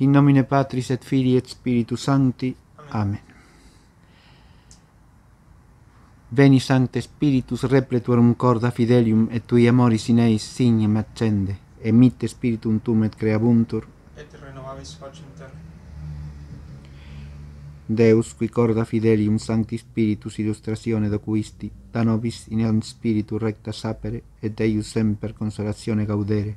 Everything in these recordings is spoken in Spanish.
in nomine Patris et Filii et Spiritus Sancti. Amen. Veni, Sancte Spiritus, repletuorum corda fidelium, et tui amoris in eis signem accende, emitte Spiritum tum et creabuntur, et renovavis facem terra. Deus, qui corda fidelium Sancti Spiritus illustratione docuisti, da nobis in eum Spiritu recta sapere, et eius semper consolatione gaudere,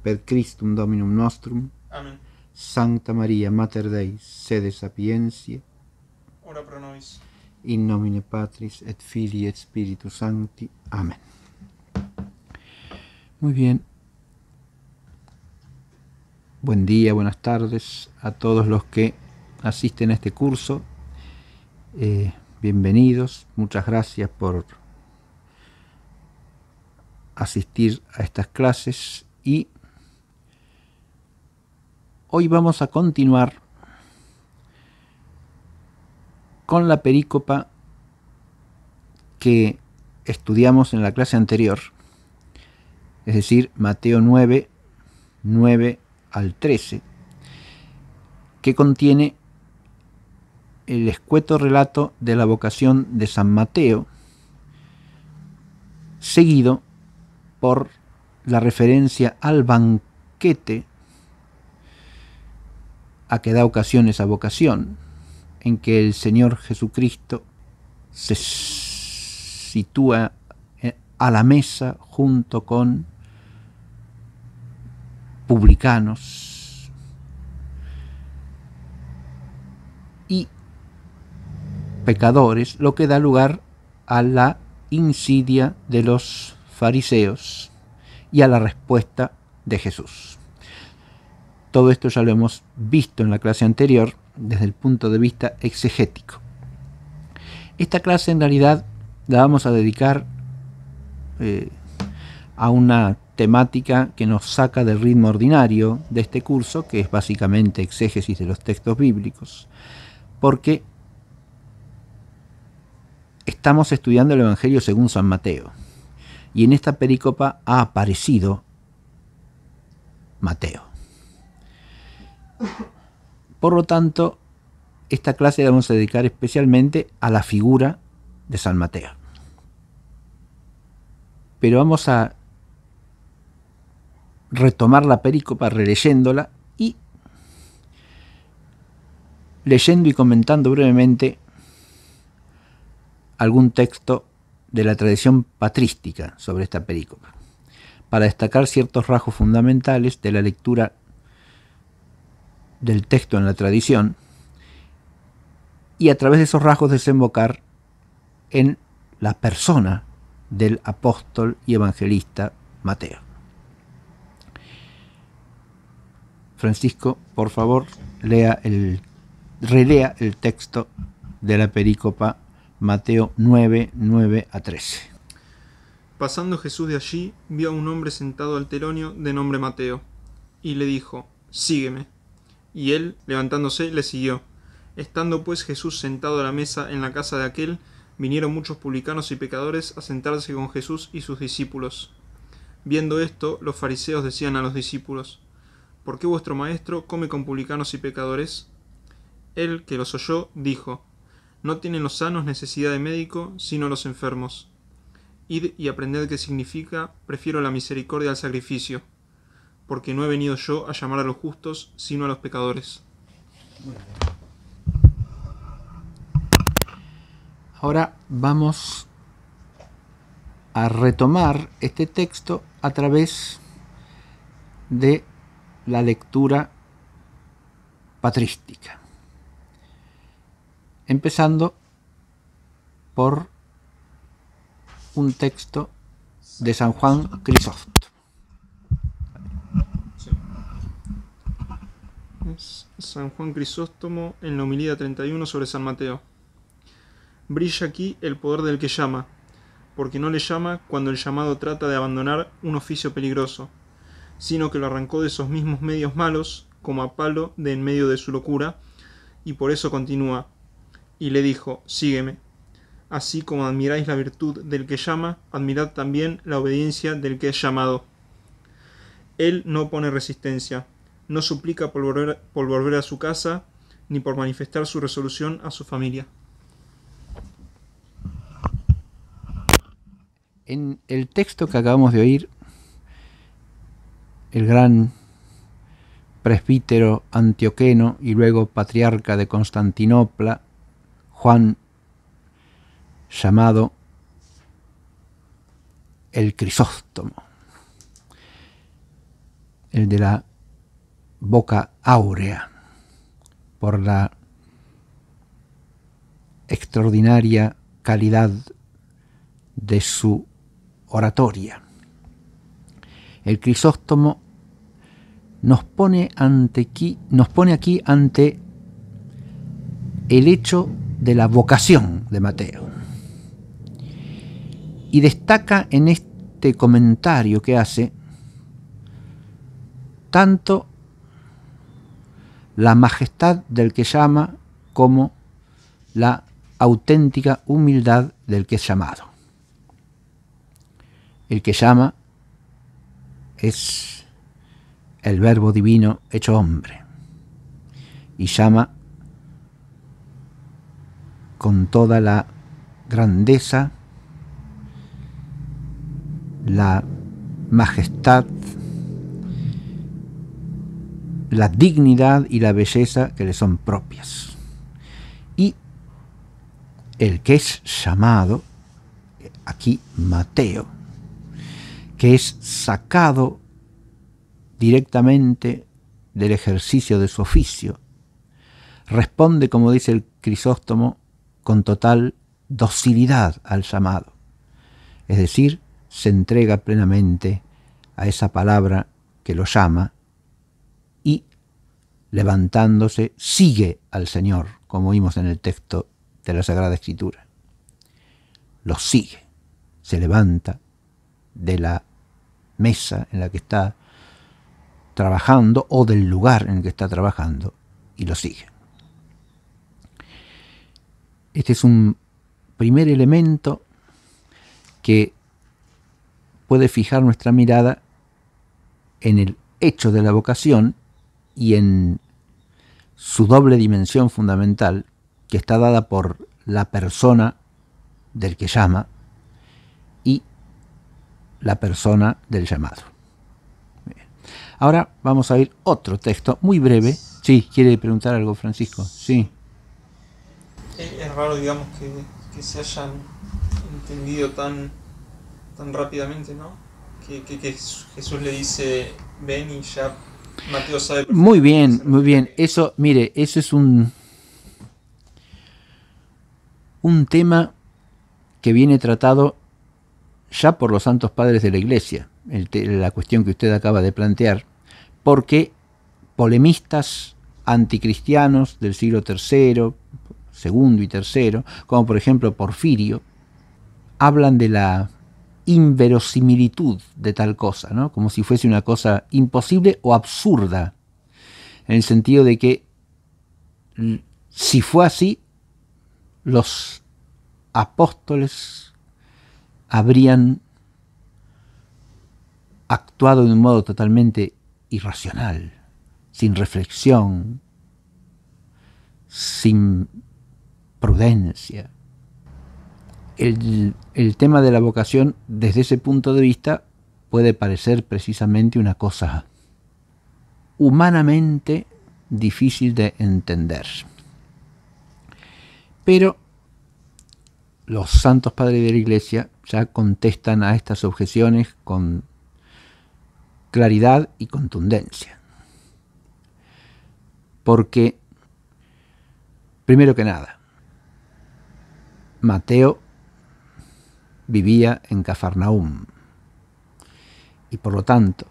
per Christum Dominum nostrum. Amen. Santa María, Mater Dei, sede Sapiencia, ora pro nobis. In nomine Patris et Filii et Spiritus Sancti. Amén. Muy bien. Buen día, buenas tardes a todos los que asisten a este curso. Eh, bienvenidos. Muchas gracias por asistir a estas clases y Hoy vamos a continuar con la perícopa que estudiamos en la clase anterior, es decir, Mateo 9, 9 al 13, que contiene el escueto relato de la vocación de San Mateo, seguido por la referencia al banquete a que da ocasión esa vocación, en que el Señor Jesucristo se sitúa eh, a la mesa junto con publicanos. y pecadores, lo que da lugar a la insidia de los fariseos y a la respuesta de Jesús. Todo esto ya lo hemos visto en la clase anterior desde el punto de vista exegético. Esta clase en realidad la vamos a dedicar eh, a una temática que nos saca del ritmo ordinario de este curso, que es básicamente exégesis de los textos bíblicos, porque estamos estudiando el Evangelio según San Mateo. Y en esta pericopa ha aparecido Mateo. Por lo tanto, esta clase la vamos a dedicar especialmente a la figura de San Mateo. Pero vamos a retomar la pericopa releyéndola y leyendo y comentando brevemente algún texto de la tradición patrística sobre esta pericopa, para destacar ciertos rasgos fundamentales de la lectura del texto en la tradición y a través de esos rasgos desembocar en la persona del apóstol y evangelista Mateo. Francisco, por favor, lea el, relea el texto de la perícopa Mateo 9, 9 a 13. Pasando Jesús de allí, vio a un hombre sentado al telonio de nombre Mateo, y le dijo, Sígueme. Y él, levantándose, le siguió. Estando pues Jesús sentado a la mesa en la casa de aquel, vinieron muchos publicanos y pecadores a sentarse con Jesús y sus discípulos. Viendo esto, los fariseos decían a los discípulos, ¿Por qué vuestro maestro come con publicanos y pecadores? Él, que los oyó, dijo, No tienen los sanos necesidad de médico, sino los enfermos. Id y aprended qué significa, prefiero la misericordia al sacrificio porque no he venido yo a llamar a los justos, sino a los pecadores. Ahora vamos a retomar este texto a través de la lectura patrística, empezando por un texto de San Juan Crisóstomo. San Juan Crisóstomo en la homilía 31 sobre San Mateo. Brilla aquí el poder del que llama, porque no le llama cuando el llamado trata de abandonar un oficio peligroso, sino que lo arrancó de esos mismos medios malos, como a palo de en medio de su locura, y por eso continúa, y le dijo, sígueme. Así como admiráis la virtud del que llama, admirad también la obediencia del que es llamado. Él no pone resistencia, no suplica por volver, por volver a su casa ni por manifestar su resolución a su familia. En el texto que acabamos de oír, el gran presbítero antioqueno y luego patriarca de Constantinopla, Juan, llamado el Crisóstomo, el de la boca áurea por la extraordinaria calidad de su oratoria. El Crisóstomo nos pone, ante nos pone aquí ante el hecho de la vocación de Mateo. Y destaca en este comentario que hace tanto la majestad del que llama como la auténtica humildad del que es llamado. El que llama es el verbo divino hecho hombre y llama con toda la grandeza, la majestad la dignidad y la belleza que le son propias. Y el que es llamado, aquí Mateo, que es sacado directamente del ejercicio de su oficio, responde, como dice el Crisóstomo, con total docilidad al llamado. Es decir, se entrega plenamente a esa palabra que lo llama levantándose, sigue al Señor, como vimos en el texto de la Sagrada Escritura. Lo sigue, se levanta de la mesa en la que está trabajando o del lugar en el que está trabajando y lo sigue. Este es un primer elemento que puede fijar nuestra mirada en el hecho de la vocación y en su doble dimensión fundamental, que está dada por la persona del que llama y la persona del llamado. Ahora vamos a ir otro texto muy breve. si, quiere preguntar algo Francisco. Sí. Es raro, digamos, que, se hayan entendido tan, tan rápidamente, ¿no? que Jesús le dice, ven y ya muy bien, muy bien. Eso, mire, eso es un un tema que viene tratado ya por los santos padres de la Iglesia, la cuestión que usted acaba de plantear, porque polemistas anticristianos del siglo III, II y III, como por ejemplo Porfirio, hablan de la inverosimilitud de tal cosa, ¿no? como si fuese una cosa imposible o absurda, en el sentido de que si fue así, los apóstoles habrían actuado de un modo totalmente irracional, sin reflexión, sin prudencia el, tema de la vocación desde ese punto de vista puede parecer precisamente una cosa humanamente difícil de entender. Pero los santos padres de la iglesia ya contestan a estas objeciones con claridad y contundencia. Porque, primero que nada, Mateo vivía en Cafarnaum. Y por lo tanto,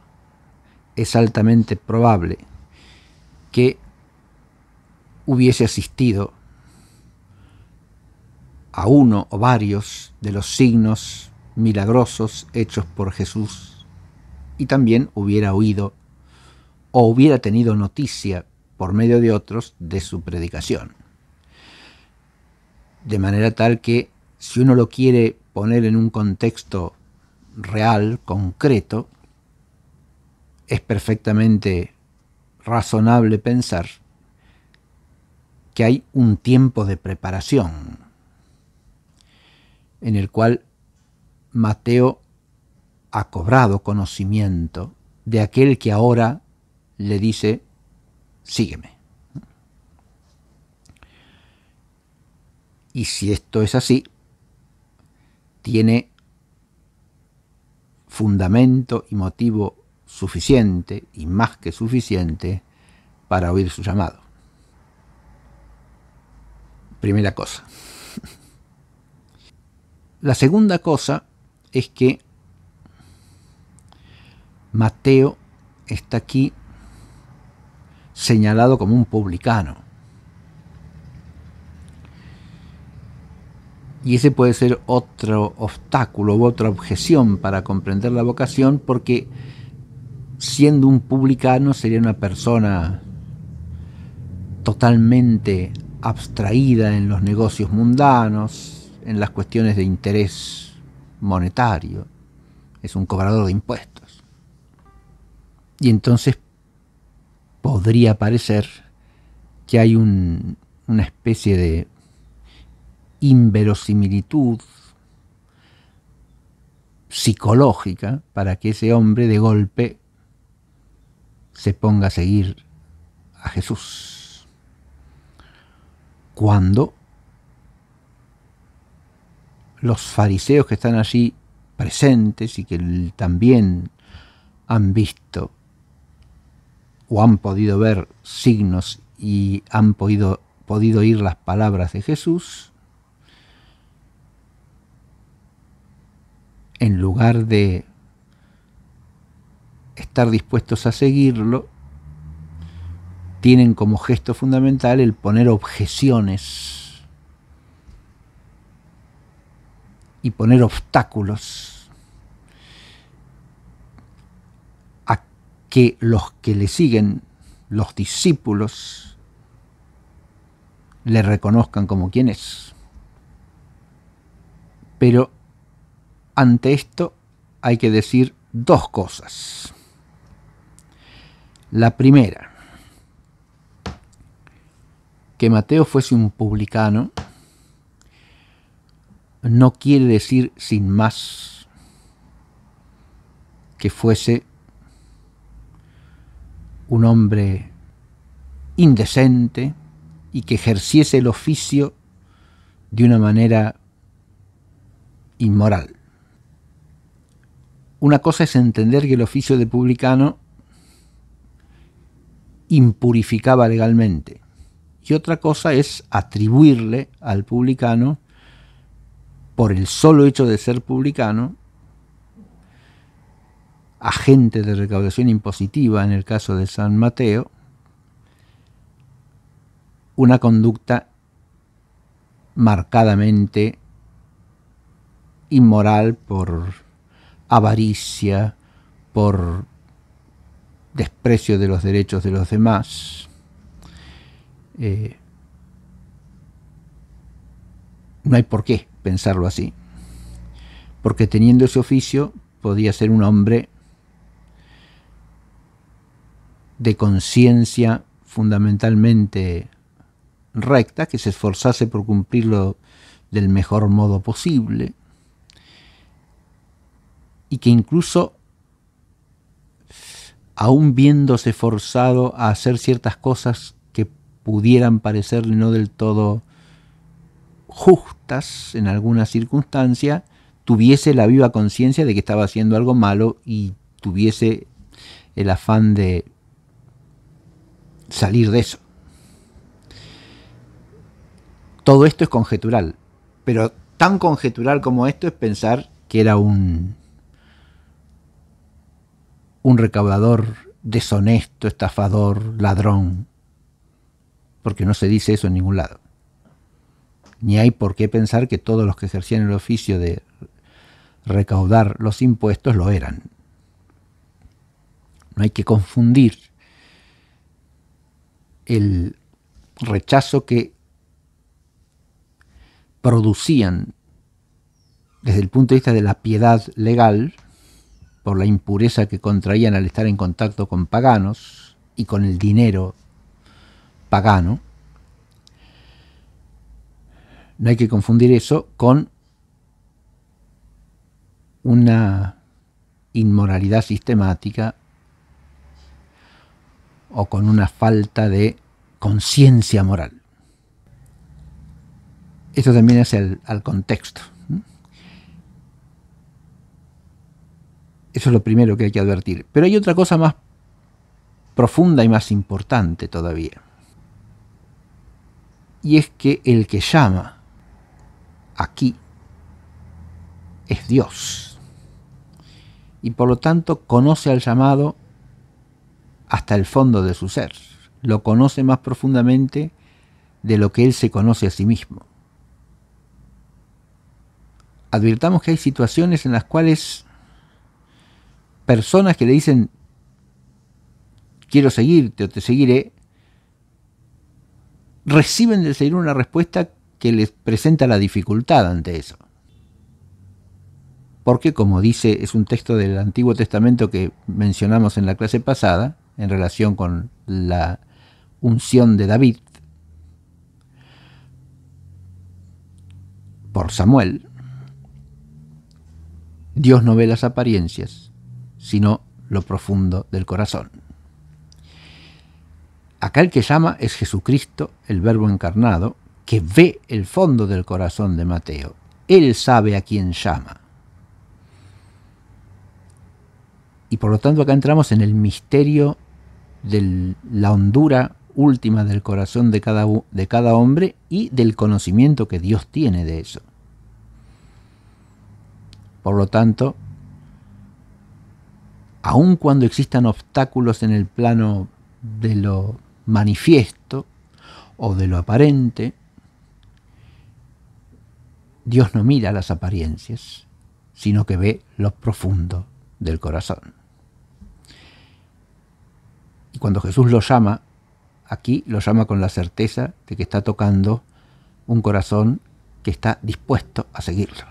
es altamente probable que hubiese asistido a uno o varios de los signos milagrosos hechos por Jesús y también hubiera oído o hubiera tenido noticia por medio de otros de su predicación. De manera tal que si uno lo quiere poner en un contexto real, concreto, es perfectamente razonable pensar que hay un tiempo de preparación en el cual Mateo ha cobrado conocimiento de aquel que ahora le dice, sígueme. Y si esto es así, tiene fundamento y motivo suficiente y más que suficiente para oír su llamado. Primera cosa. La segunda cosa es que Mateo está aquí señalado como un publicano. Y ese puede ser otro obstáculo u otra objeción para comprender la vocación porque siendo un publicano sería una persona totalmente abstraída en los negocios mundanos, en las cuestiones de interés monetario. Es un cobrador de impuestos. Y entonces podría parecer que hay una especie de inverosimilitud psicológica para que ese hombre de golpe se ponga a seguir a Jesús. Cuando los fariseos que están allí presentes y que también han visto o han podido ver signos y han podido, podido oír las palabras de Jesús, en lugar de estar dispuestos a seguirlo, tienen como gesto fundamental el poner objeciones y poner obstáculos a que los que le siguen, los discípulos, le reconozcan como quien es. Pero ante esto hay que decir dos cosas. La primera, que Mateo fuese un publicano no quiere decir sin más que fuese un hombre indecente y que ejerciese el oficio de una manera inmoral. Una cosa es entender que el oficio de publicano impurificaba legalmente y otra cosa es atribuirle al publicano, por el solo hecho de ser publicano, agente de recaudación impositiva en el caso de San Mateo, una conducta marcadamente inmoral por avaricia, por desprecio de los derechos de los demás. Eh, no hay por qué pensarlo así, porque teniendo ese oficio podía ser un hombre de conciencia fundamentalmente recta, que se esforzase por cumplirlo del mejor modo posible, y que incluso aún viéndose forzado a hacer ciertas cosas que pudieran parecerle no del todo justas en alguna circunstancia, tuviese la viva conciencia de que estaba haciendo algo malo y tuviese el afán de salir de eso. Todo esto es conjetural, pero tan conjetural como esto es pensar que era un un recaudador deshonesto, estafador, ladrón, porque no se dice eso en ningún lado. Ni hay por qué pensar que todos los que ejercían el oficio de recaudar los impuestos lo eran. No hay que confundir el rechazo que producían desde el punto de vista de la piedad legal por la impureza que contraían al estar en contacto con paganos y con el dinero pagano. No hay que confundir eso con una inmoralidad sistemática o con una falta de conciencia moral. Esto también es al contexto. Eso es lo primero que hay que advertir. Pero hay otra cosa más profunda y más importante todavía. Y es que el que llama aquí es Dios. Y por lo tanto conoce al llamado hasta el fondo de su ser. Lo conoce más profundamente de lo que él se conoce a sí mismo. Advirtamos que hay situaciones en las cuales personas que le dicen, quiero seguirte o te seguiré, reciben de seguir una respuesta que les presenta la dificultad ante eso. Porque, como dice, es un texto del Antiguo Testamento que mencionamos en la clase pasada, en relación con la unción de David por Samuel, Dios no ve las apariencias, sino lo profundo del corazón. Acá el que llama es Jesucristo, el Verbo encarnado, que ve el fondo del corazón de Mateo. Él sabe a quién llama. Y por lo tanto acá entramos en el misterio de la hondura última del corazón de cada, de cada hombre y del conocimiento que Dios tiene de eso. Por lo tanto, aun cuando existan obstáculos en el plano de lo manifiesto o de lo aparente, Dios no mira las apariencias, sino que ve lo profundo del corazón. Y cuando Jesús lo llama, aquí lo llama con la certeza de que está tocando un corazón que está dispuesto a seguirlo.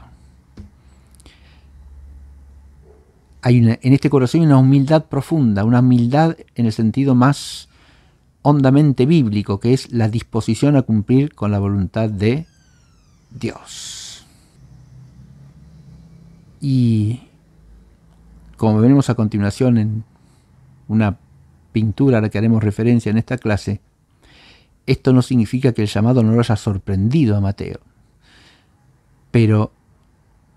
hay en este corazón hay una humildad profunda, una humildad en el sentido más hondamente bíblico, que es la disposición a cumplir con la voluntad de Dios. Y como veremos a continuación en una pintura a la que haremos referencia en esta clase, esto no significa que el llamado no lo haya sorprendido a Mateo, pero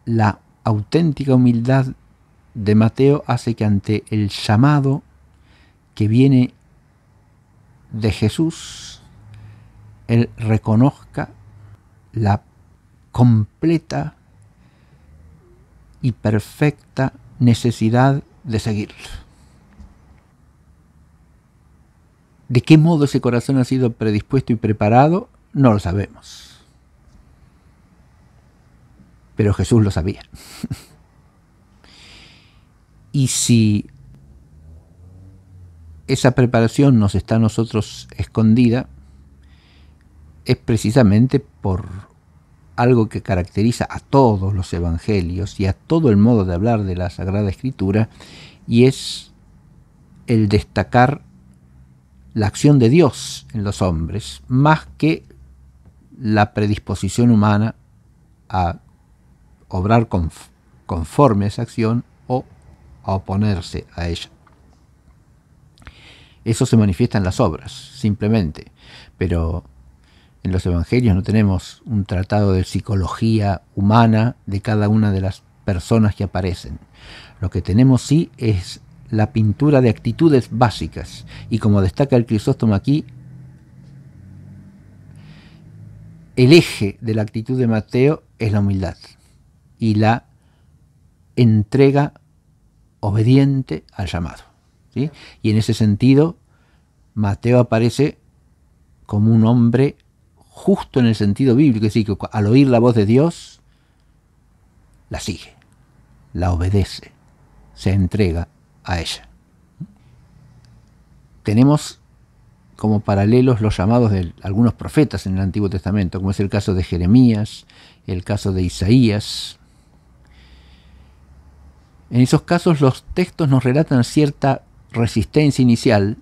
la auténtica humildad de Mateo hace que ante el llamado que viene de Jesús, él reconozca la completa y perfecta necesidad de seguirlo. ¿De qué modo ese corazón ha sido predispuesto y preparado? No lo sabemos. Pero Jesús lo sabía. Y si esa preparación nos está a nosotros escondida, es precisamente por algo que caracteriza a todos los evangelios y a todo el modo de hablar de la Sagrada Escritura, y es el destacar la acción de Dios en los hombres, más que la predisposición humana a obrar conforme a esa acción a oponerse a ella. Eso se manifiesta en las obras, simplemente, pero en los evangelios no tenemos un tratado de psicología humana de cada una de las personas que aparecen. Lo que tenemos sí es la pintura de actitudes básicas y como destaca el Crisóstomo aquí, el eje de la actitud de Mateo es la humildad y la entrega obediente al llamado. Y en ese sentido, Mateo aparece como un hombre justo en el sentido bíblico, es decir, que al oír la voz de Dios, la sigue, la obedece, se entrega a ella. Tenemos como paralelos los llamados de algunos profetas en el Antiguo Testamento, como es el caso de Jeremías, el caso de Isaías, en esos casos los textos nos relatan cierta resistencia inicial,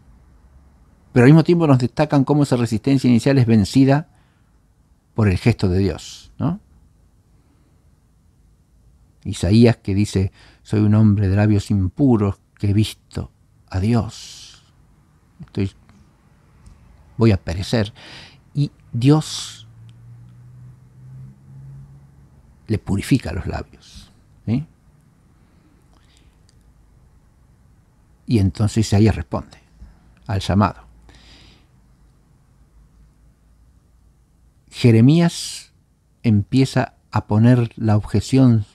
pero al mismo tiempo nos destacan cómo esa resistencia inicial es vencida por el gesto de Dios. Isaías que dice, soy un hombre de labios impuros que he visto a Dios. voy a perecer. Y Dios le purifica los labios. ¿sí? y entonces ella responde al llamado. Jeremías empieza a poner la objeción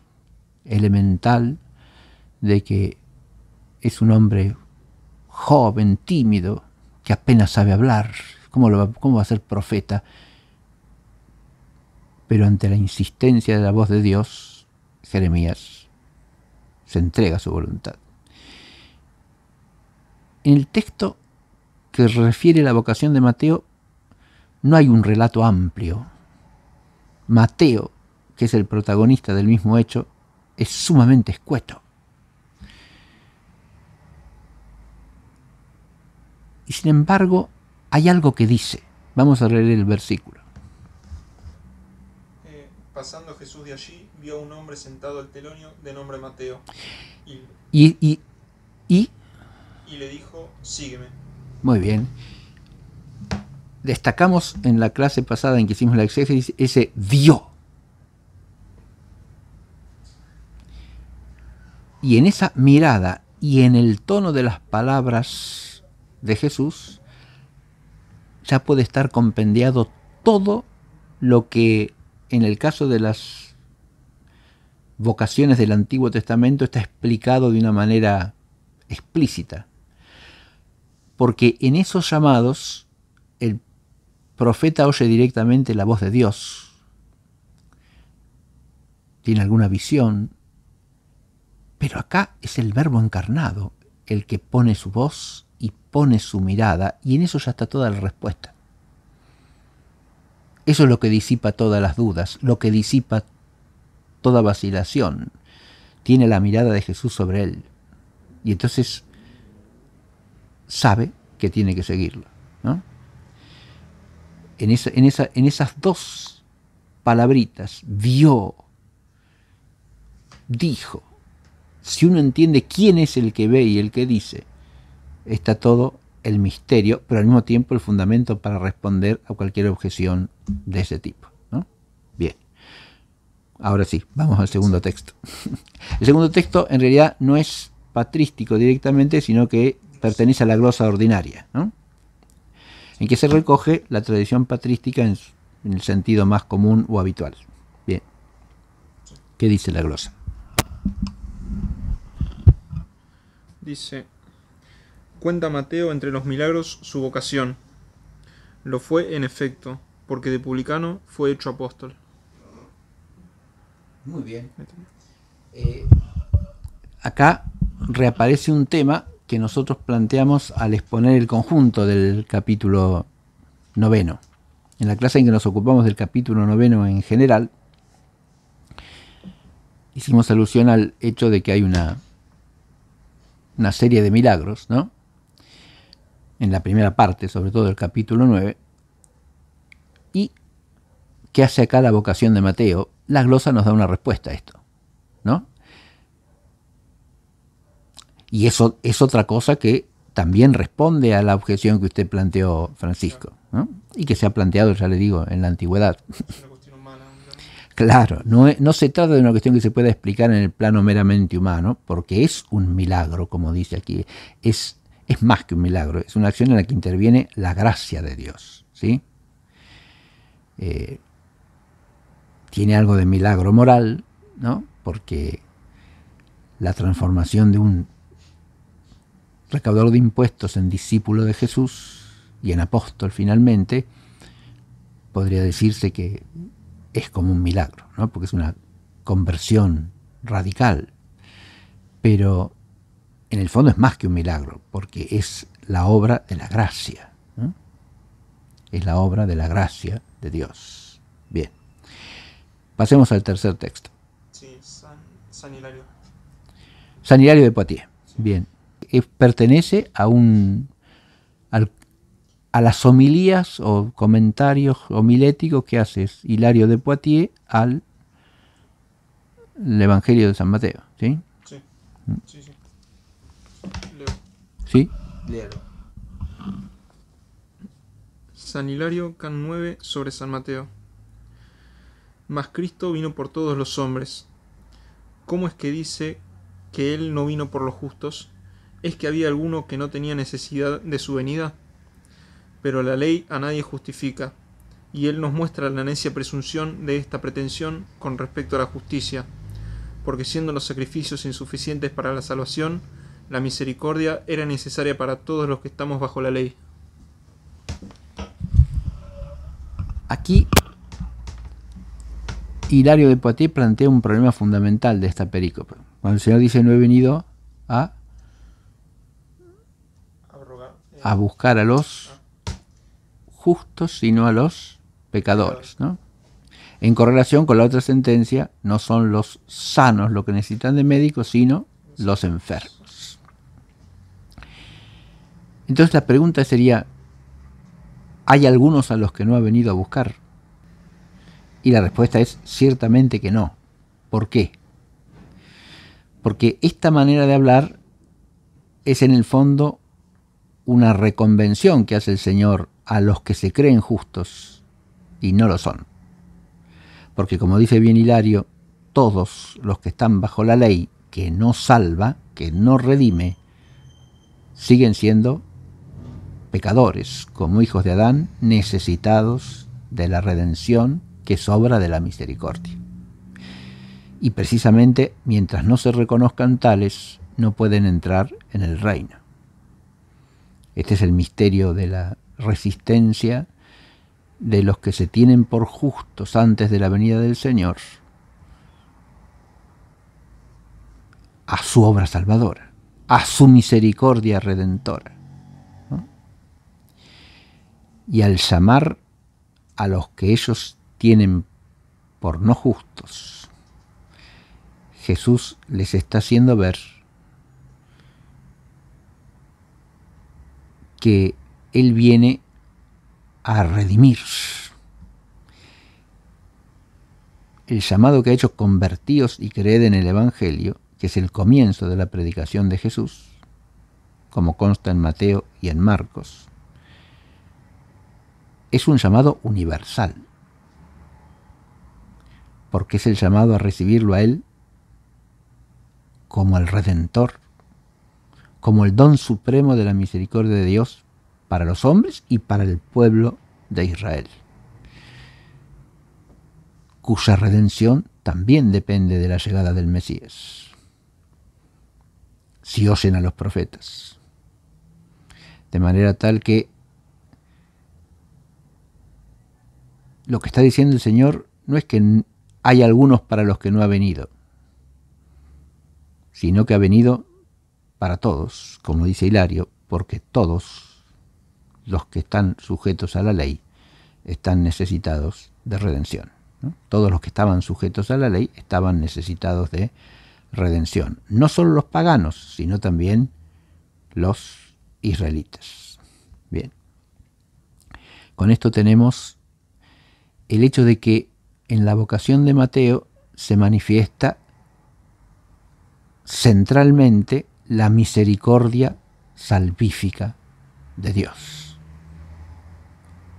elemental de que es un hombre joven, tímido, que apenas sabe hablar, lo cómo va a ser profeta? Pero ante la insistencia de la voz de Dios, Jeremías se entrega a su voluntad. En el texto que refiere la vocación de Mateo no hay un relato amplio. Mateo, que es el protagonista del mismo hecho, es sumamente escueto. Y sin embargo, hay algo que dice. Vamos a leer el versículo. Eh, pasando Jesús de allí, vio a un hombre sentado al telonio de nombre Mateo. y, y y le dijo, sígueme. Muy bien. Destacamos en la clase pasada en que hicimos la exégesis ese vio. Y en esa mirada y en el tono de las palabras de Jesús ya puede estar compendiado todo lo que en el caso de las vocaciones del Antiguo Testamento está explicado de una manera explícita porque en esos llamados el profeta oye directamente la voz de Dios, tiene alguna visión, pero acá es el verbo encarnado el que pone su voz y pone su mirada, y en eso ya está toda la respuesta. Eso es lo que disipa todas las dudas, lo que disipa toda vacilación. Tiene la mirada de Jesús sobre él. Y entonces sabe que tiene que seguirlo. En, esas dos palabritas, vio, dijo, si uno entiende quién es el que ve y el que dice, está todo el misterio, pero al mismo tiempo el fundamento para responder a cualquier objeción de ese tipo. Bien. Ahora sí, vamos al segundo texto. El segundo texto en realidad no es patrístico directamente, sino que pertenece a la glosa ordinaria, ¿no? en que se recoge la tradición patrística en, el sentido más común o habitual. Bien, ¿qué dice la glosa? Dice, cuenta Mateo entre los milagros su vocación. Lo fue en efecto, porque de publicano fue hecho apóstol. Muy bien. Eh, acá reaparece un tema que nosotros planteamos al exponer el conjunto del capítulo noveno. En la clase en que nos ocupamos del capítulo noveno en general, hicimos alusión al hecho de que hay una, una serie de milagros, ¿no? En la primera parte, sobre todo el capítulo nueve. Y que hace acá la vocación de Mateo, la glosa nos da una respuesta a esto, ¿no? Y eso es otra cosa que también responde a la objeción que usted planteó, Francisco, y que se ha planteado, ya le digo, en la antigüedad. Claro, no, no, se trata de una cuestión que se pueda explicar en el plano meramente humano, porque es un milagro, como dice aquí. Es, es más que un milagro, es una acción en la que interviene la gracia de Dios. ¿sí? Eh, tiene algo de milagro moral, ¿no? porque la transformación de un recaudador de impuestos en discípulo de Jesús y en apóstol finalmente, podría decirse que es como un milagro, ¿no? porque es una conversión radical. Pero en el fondo es más que un milagro, porque es la obra de la gracia. Es la obra de la gracia de Dios. Bien. Pasemos al tercer texto. Sí, San, Hilario. San Hilario de Poitiers. Bien pertenece a un a las homilías o comentarios homiléticos que hace Hilario de Poitiers al Evangelio de San Mateo. ¿Sí? Sí. Mm. Sí. Leo. ¿Sí? San Hilario, can 9, sobre San Mateo. Mas Cristo vino por todos los hombres. ¿Cómo es que dice que Él no vino por los justos? es que había alguno que no tenía necesidad de su venida? Pero la ley a nadie justifica, y él nos muestra la necia presunción de esta pretensión con respecto a la justicia, porque siendo los sacrificios insuficientes para la salvación, la misericordia era necesaria para todos los que estamos bajo la ley. Aquí, Hilario de Poitiers plantea un problema fundamental de esta perícope. Cuando el Señor dice no he venido a a buscar a los justos, sino a los pecadores. ¿no? En correlación con la otra sentencia, no son los sanos los que necesitan de médicos, sino los enfermos. Entonces la pregunta sería, ¿hay algunos a los que no ha venido a buscar? Y la respuesta es ciertamente que no. ¿Por qué? Porque esta manera de hablar es en el fondo una reconvención que hace el Señor a los que se creen justos y no lo son. Porque como dice bien Hilario, todos los que están bajo la ley que no salva, que no redime, siguen siendo pecadores, como hijos de Adán, necesitados de la redención que sobra de la misericordia. Y precisamente mientras no se reconozcan tales, no pueden entrar en el reino. Este es el misterio de la resistencia de los que se tienen por justos antes de la venida del Señor a su obra salvadora, a su misericordia redentora. Y al llamar a los que ellos tienen por no justos, Jesús les está haciendo ver que Él viene a redimir. El llamado que ha hecho convertíos y creed en el Evangelio, que es el comienzo de la predicación de Jesús, como consta en Mateo y en Marcos, es un llamado universal, porque es el llamado a recibirlo a Él como el Redentor como el don supremo de la misericordia de Dios para los hombres y para el pueblo de Israel, cuya redención también depende de la llegada del Mesías. Si oyen a los profetas. De manera tal que lo que está diciendo el Señor no es que hay algunos para los que no ha venido, sino que ha venido para todos, como dice Hilario, porque todos los que están sujetos a la ley están necesitados de redención. Todos los que estaban sujetos a la ley estaban necesitados de redención. No solo los paganos, sino también los israelitas. Bien. Con esto tenemos el hecho de que en la vocación de Mateo se manifiesta centralmente la misericordia salvífica de Dios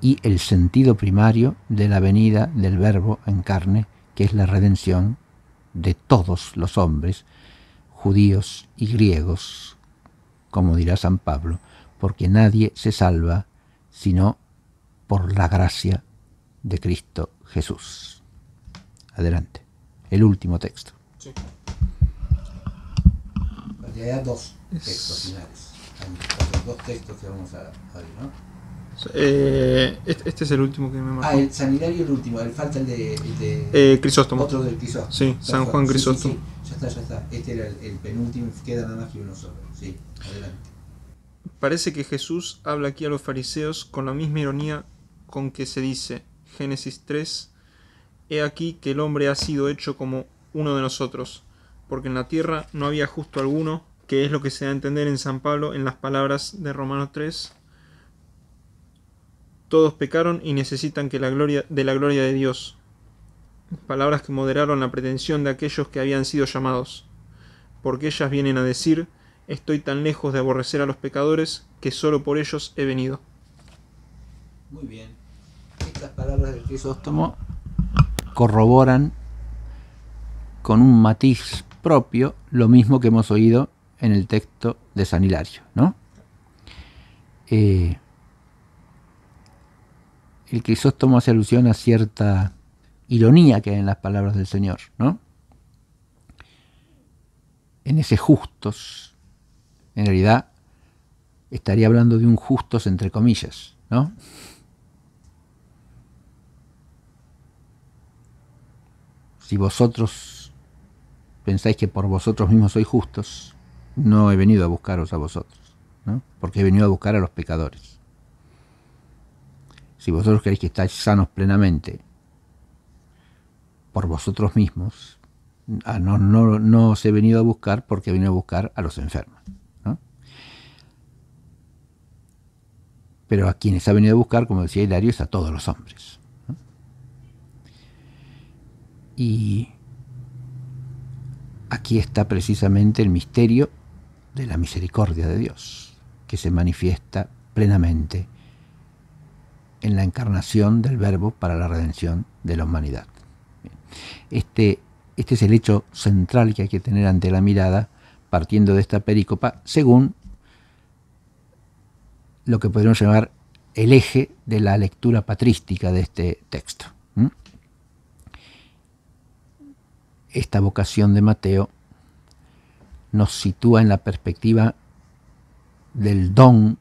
y el sentido primario de la venida del Verbo en carne, que es la redención de todos los hombres, judíos y griegos, como dirá San Pablo, porque nadie se salva sino por la gracia de Cristo Jesús. Adelante. El último texto porque hay dos textos finales. Hay dos textos que vamos a, abrir, ¿no? Eh, este, este, es el último que me ah, marcó. Ah, el es el último, el falta el de, el eh, Crisóstomo. Otro del Crisóstomo. Sí, San Juan Crisóstomo. Sí, Ya está, ya está. Este era el, el, penúltimo, queda nada más que uno solo. Sí, adelante. Parece que Jesús habla aquí a los fariseos con la misma ironía con que se dice Génesis 3, He aquí que el hombre ha sido hecho como uno de nosotros, porque en la tierra no había justo alguno, que es lo que se da a entender en San Pablo en las palabras de Romanos 3. Todos pecaron y necesitan que la gloria, de la gloria de Dios. Palabras que moderaron la pretensión de aquellos que habían sido llamados, porque ellas vienen a decir, estoy tan lejos de aborrecer a los pecadores que solo por ellos he venido. Muy bien. Estas palabras del Crisóstomo corroboran con un matiz propio, lo mismo que hemos oído en el texto de San Hilario. ¿no? Eh, el Crisóstomo hace alusión a cierta ironía que hay en las palabras del Señor, ¿no? En ese justos, en realidad estaría hablando de un justos entre comillas, ¿no? Si vosotros pensáis que por vosotros mismos sois justos, no he venido a buscaros a vosotros, ¿no? porque he venido a buscar a los pecadores. Si vosotros queréis que estáis sanos plenamente por vosotros mismos, ah, no, no, os he venido a buscar porque he venido a buscar a los enfermos. Pero a quienes ha venido a buscar, como decía Hilario, es a todos los hombres. Y Aquí está precisamente el misterio de la misericordia de Dios, que se manifiesta plenamente en la encarnación del Verbo para la redención de la humanidad. Este, este es el hecho central que hay que tener ante la mirada, partiendo de esta perícopa, según lo que podríamos llamar el eje de la lectura patrística de este texto. esta vocación de Mateo nos sitúa en la perspectiva del don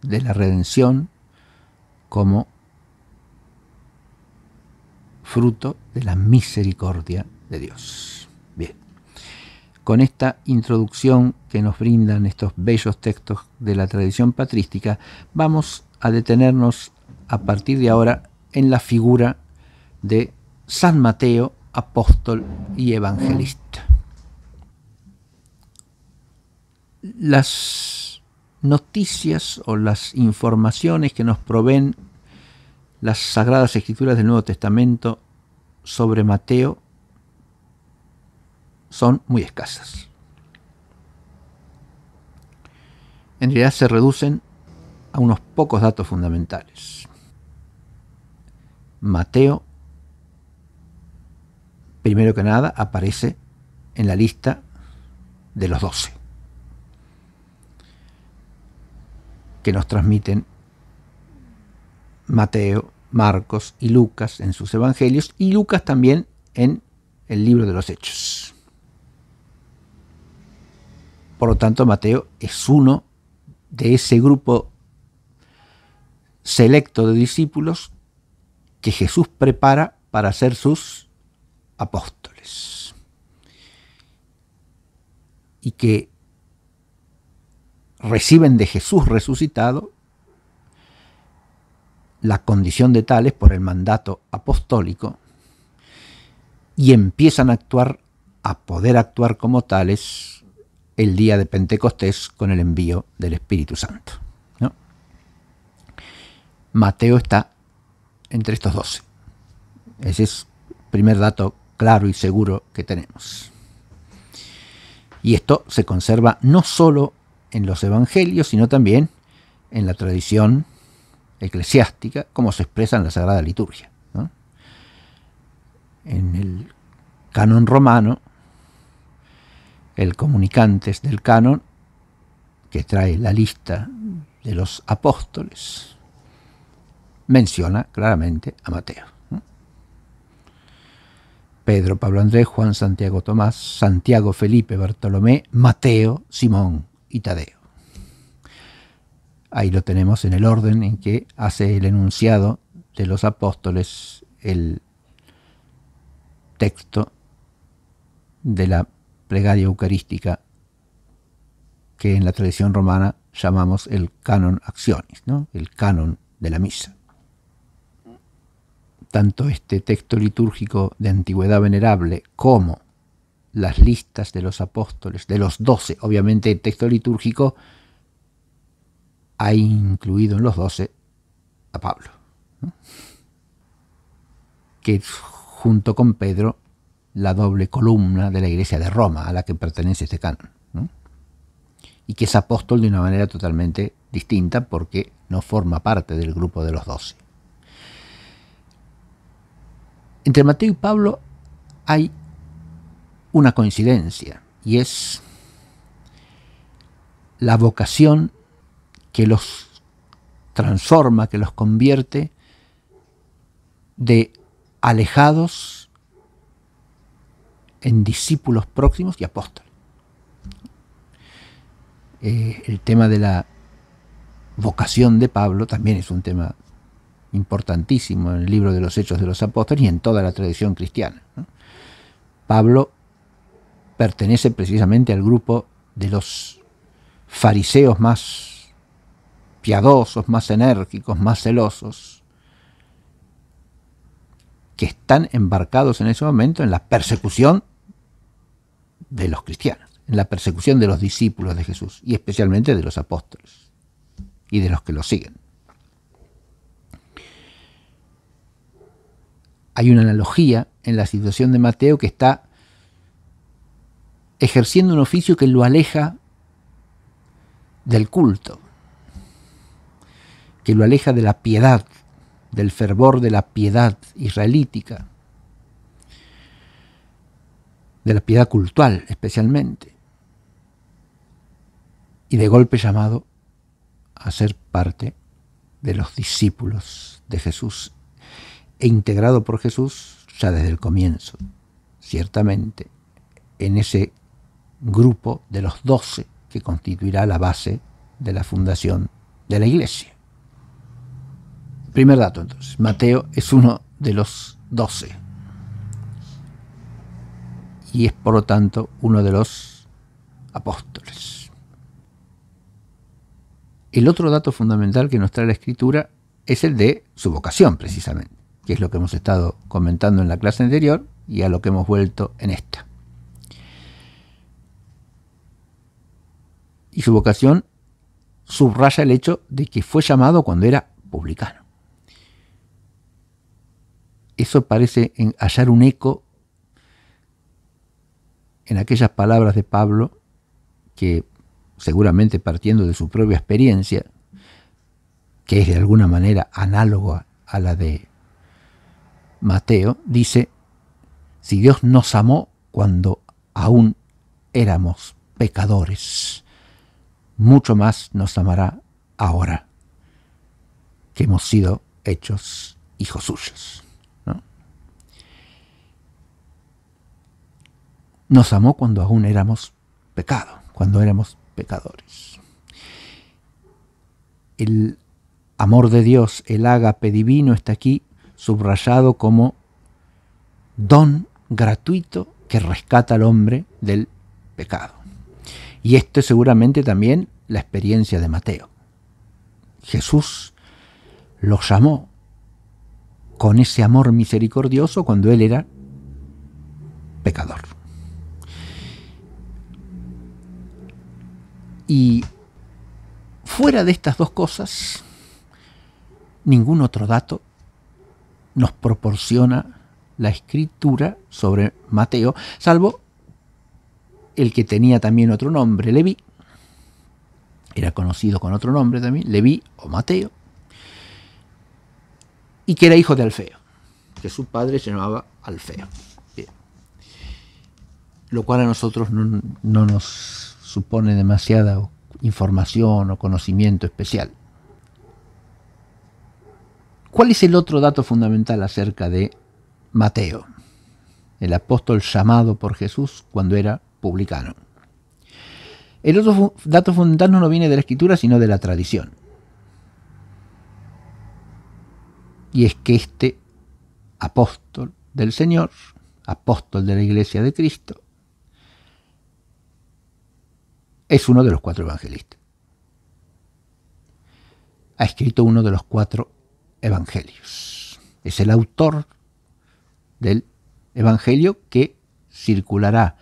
de la redención como fruto de la misericordia de Dios. Bien, con esta introducción que nos brindan estos bellos textos de la tradición patrística, vamos a detenernos a partir de ahora en la figura de San Mateo apóstol y evangelista. Las noticias o las informaciones que nos proveen las Sagradas Escrituras del Nuevo Testamento sobre Mateo son muy escasas. En realidad se reducen a unos pocos datos fundamentales. Mateo primero que nada aparece en la lista de los doce que nos transmiten Mateo, Marcos y Lucas en sus evangelios y Lucas también en el libro de los Hechos. Por lo tanto, Mateo es uno de ese grupo selecto de discípulos que Jesús prepara para ser sus apóstoles. Y que reciben de Jesús resucitado la condición de tales por el mandato apostólico y empiezan a actuar, a poder actuar como tales el día de Pentecostés con el envío del Espíritu Santo. Mateo está entre estos doce. Ese es el primer dato claro y seguro que tenemos. Y esto se conserva no solo en los evangelios, sino también en la tradición eclesiástica, como se expresa en la Sagrada Liturgia. En el canon romano, el comunicantes del canon, que trae la lista de los apóstoles, menciona claramente a Mateo. Pedro, Pablo Andrés, Juan, Santiago, Tomás, Santiago, Felipe, Bartolomé, Mateo, Simón y Tadeo. Ahí lo tenemos en el orden en que hace el enunciado de los apóstoles el texto de la plegaria eucarística que en la tradición romana llamamos el canon actionis, ¿no? el canon de la misa tanto este texto litúrgico de antigüedad venerable como las listas de los apóstoles, de los doce, obviamente el texto litúrgico ha incluido en los doce a Pablo, que junto con Pedro la doble columna de la iglesia de Roma a la que pertenece este canon, y que es apóstol de una manera totalmente distinta porque no forma parte del grupo de los doce. Entre Mateo y Pablo hay una coincidencia y es la vocación que los transforma, que los convierte de alejados en discípulos próximos y apóstoles. Eh, el tema de la vocación de Pablo también es un tema importantísimo en el libro de los Hechos de los Apóstoles y en toda la tradición cristiana. Pablo pertenece precisamente al grupo de los fariseos más piadosos, más enérgicos, más celosos, que están embarcados en ese momento en la persecución de los cristianos, en la persecución de los discípulos de Jesús y especialmente de los apóstoles y de los que los siguen. hay una analogía en la situación de Mateo que está ejerciendo un oficio que lo aleja del culto, que lo aleja de la piedad, del fervor de la piedad israelítica, de la piedad cultural especialmente, y de golpe llamado a ser parte de los discípulos de Jesús e integrado por Jesús ya desde el comienzo, ciertamente, en ese grupo de los doce que constituirá la base de la fundación de la iglesia. Primer dato entonces, Mateo es uno de los doce y es por lo tanto uno de los apóstoles. El otro dato fundamental que nos trae la escritura es el de su vocación precisamente que es lo que hemos estado comentando en la clase anterior y a lo que hemos vuelto en esta. Y su vocación subraya el hecho de que fue llamado cuando era publicano. Eso parece hallar un eco en aquellas palabras de Pablo que seguramente partiendo de su propia experiencia, que es de alguna manera análoga a la de Mateo, dice, si Dios nos amó cuando aún éramos pecadores, mucho más nos amará ahora que hemos sido hechos hijos suyos. Nos amó cuando aún éramos pecado, cuando éramos pecadores. El amor de Dios, el ágape divino está aquí subrayado como don gratuito que rescata al hombre del pecado. Y esto es seguramente también la experiencia de Mateo. Jesús lo llamó con ese amor misericordioso cuando él era pecador. Y fuera de estas dos cosas, ningún otro dato nos proporciona la escritura sobre Mateo, salvo el que tenía también otro nombre, Levi, era conocido con otro nombre también, Leví o Mateo, y que era hijo de Alfeo, que su padre se llamaba Alfeo. Lo cual a nosotros no nos supone demasiada información o conocimiento especial. ¿Cuál es el otro dato fundamental acerca de Mateo, el apóstol llamado por Jesús cuando era publicano? El otro dato fundamental no viene de la escritura, sino de la tradición. Y es que este apóstol del Señor, apóstol de la iglesia de Cristo, es uno de los cuatro evangelistas. Ha escrito uno de los cuatro evangelios. Es el autor del evangelio que circulará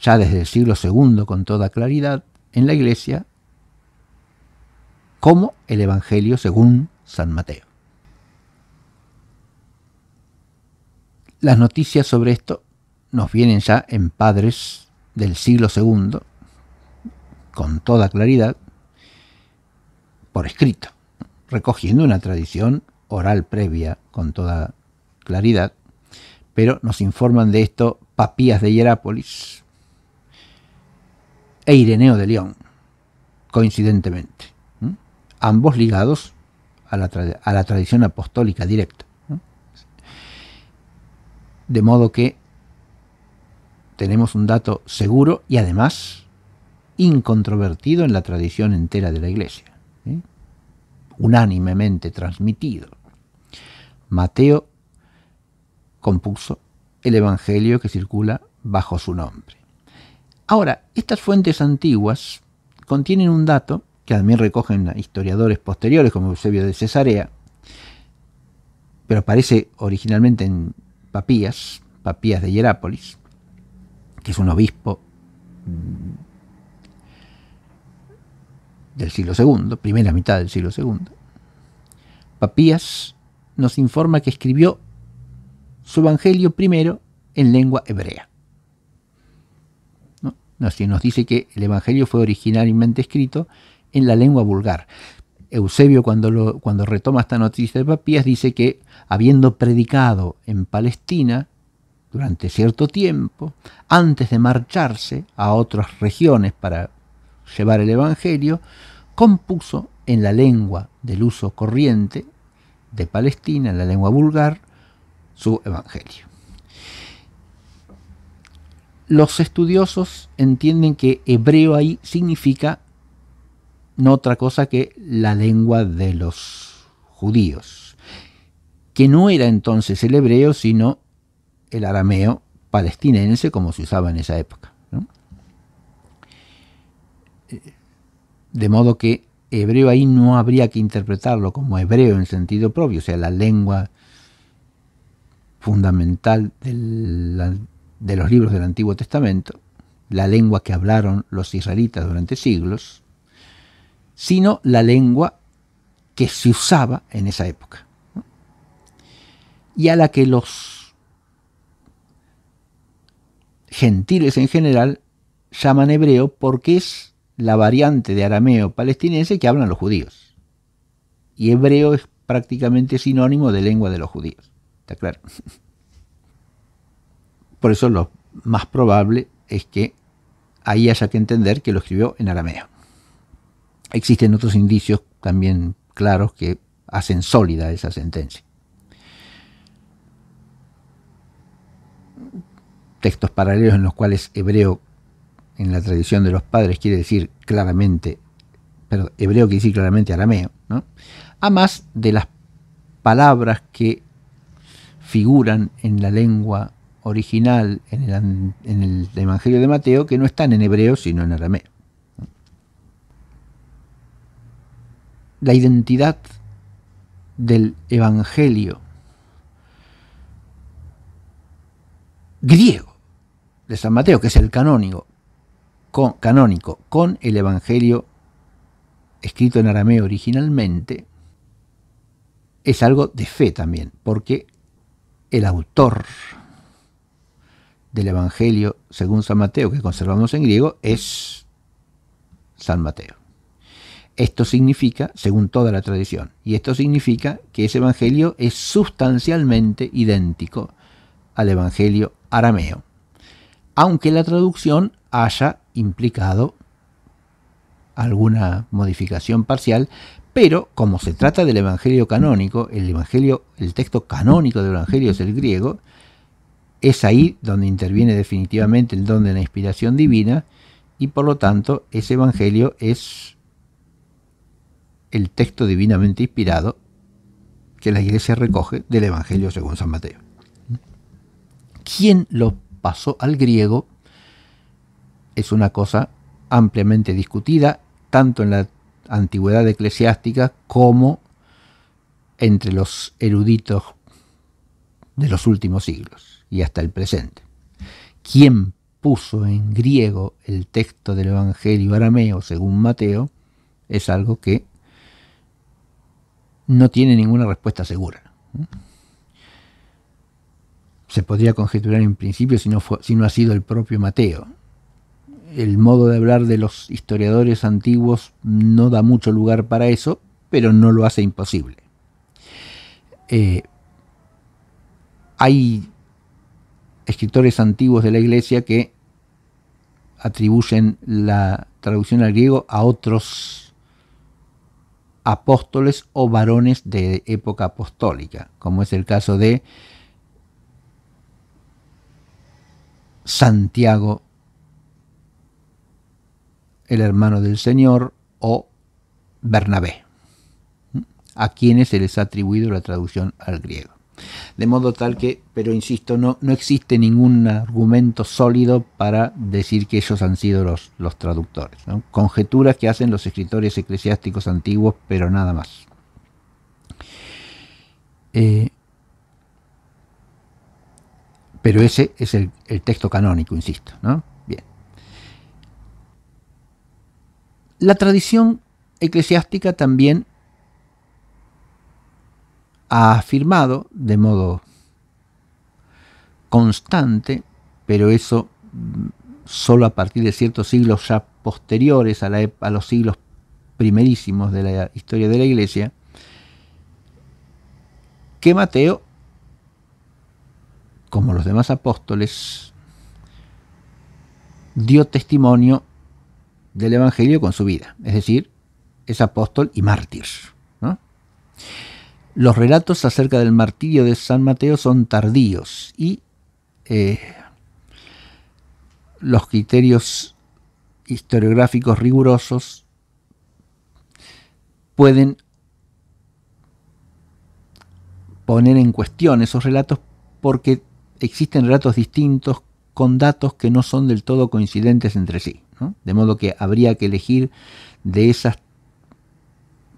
ya desde el siglo II con toda claridad en la iglesia como el evangelio según San Mateo. Las noticias sobre esto nos vienen ya en padres del siglo II con toda claridad por escrito recogiendo una tradición oral previa con toda claridad, pero nos informan de esto Papías de Hierápolis e Ireneo de León, coincidentemente, ambos ligados a la, tradición apostólica directa. De modo que tenemos un dato seguro y además incontrovertido en la tradición entera de la Iglesia unánimemente transmitido. Mateo compuso el Evangelio que circula bajo su nombre. Ahora, estas fuentes antiguas contienen un dato que también recogen historiadores posteriores como Eusebio de Cesarea, pero aparece originalmente en Papías, Papías de Hierápolis, que es un obispo mm, del siglo II, primera mitad del siglo II, Papías nos informa que escribió su Evangelio primero en lengua hebrea. ¿No? nos dice que el Evangelio fue originalmente escrito en la lengua vulgar. Eusebio cuando, cuando retoma esta noticia de Papías dice que habiendo predicado en Palestina durante cierto tiempo, antes de marcharse a otras regiones para llevar el Evangelio, compuso en la lengua del uso corriente de Palestina, en la lengua vulgar, su Evangelio. Los estudiosos entienden que hebreo ahí significa no otra cosa que la lengua de los judíos, que no era entonces el hebreo, sino el arameo palestinense como se usaba en esa época. De modo que hebreo ahí no habría que interpretarlo como hebreo en sentido propio, o sea, la lengua fundamental de los libros del Antiguo Testamento, la lengua que hablaron los israelitas durante siglos, sino la lengua que se usaba en esa época y a la que los gentiles en general llaman hebreo porque es la variante de arameo palestinense que hablan los judíos. Y hebreo es prácticamente sinónimo de lengua de los judíos. ¿Está claro? Por eso lo más probable es que ahí haya que entender que lo escribió en arameo. Existen otros indicios también claros que hacen sólida esa sentencia. Textos paralelos en los cuales hebreo en la tradición de los padres quiere decir claramente, pero hebreo quiere decir claramente arameo, ¿no? a más de las palabras que figuran en la lengua original, en el, en el Evangelio de Mateo, que no están en hebreo sino en arameo. La identidad del Evangelio griego de San Mateo, que es el canónigo, con, canónico con el Evangelio escrito en arameo originalmente, es algo de fe también, porque el autor del Evangelio según San Mateo, que conservamos en griego, es San Mateo. Esto significa, según toda la tradición, y esto significa que ese Evangelio es sustancialmente idéntico al Evangelio arameo, aunque la traducción haya implicado alguna modificación parcial, pero como se trata del evangelio canónico, el evangelio el texto canónico del evangelio es el griego, es ahí donde interviene definitivamente el don de la inspiración divina y por lo tanto ese evangelio es el texto divinamente inspirado que la iglesia recoge del evangelio según San Mateo. ¿Mm? ¿Quién lo pasó al griego? es una cosa ampliamente discutida, tanto en la antigüedad eclesiástica como entre los eruditos de los últimos siglos y hasta el presente. ¿Quién puso en griego el texto del Evangelio arameo según Mateo? Es algo que no tiene ninguna respuesta segura. Se podría conjeturar en principio si no, si no ha sido el propio Mateo, el modo de hablar de los historiadores antiguos no da mucho lugar para eso, pero no lo hace imposible. Eh, hay escritores antiguos de la iglesia que atribuyen la traducción al griego a otros apóstoles o varones de época apostólica, como es el caso de Santiago el hermano del Señor o Bernabé, a quienes se les ha atribuido la traducción al griego. De modo tal que, pero insisto, no, no existe ningún argumento sólido para decir que ellos han sido los, los traductores. Conjeturas que hacen los escritores eclesiásticos antiguos, pero nada más. Eh, pero ese es el, el texto canónico, insisto. ¿no? La tradición eclesiástica también ha afirmado de modo constante, pero eso mm, solo a partir de ciertos siglos ya posteriores a, a los siglos primerísimos de la historia de la iglesia, que Mateo, como los demás apóstoles, dio testimonio del Evangelio con su vida, es decir, es apóstol y mártir. Los relatos acerca del martirio de San Mateo son tardíos y eh, los criterios historiográficos rigurosos pueden poner en cuestión esos relatos porque existen relatos distintos con datos que no son del todo coincidentes entre sí. De modo que habría que elegir de esas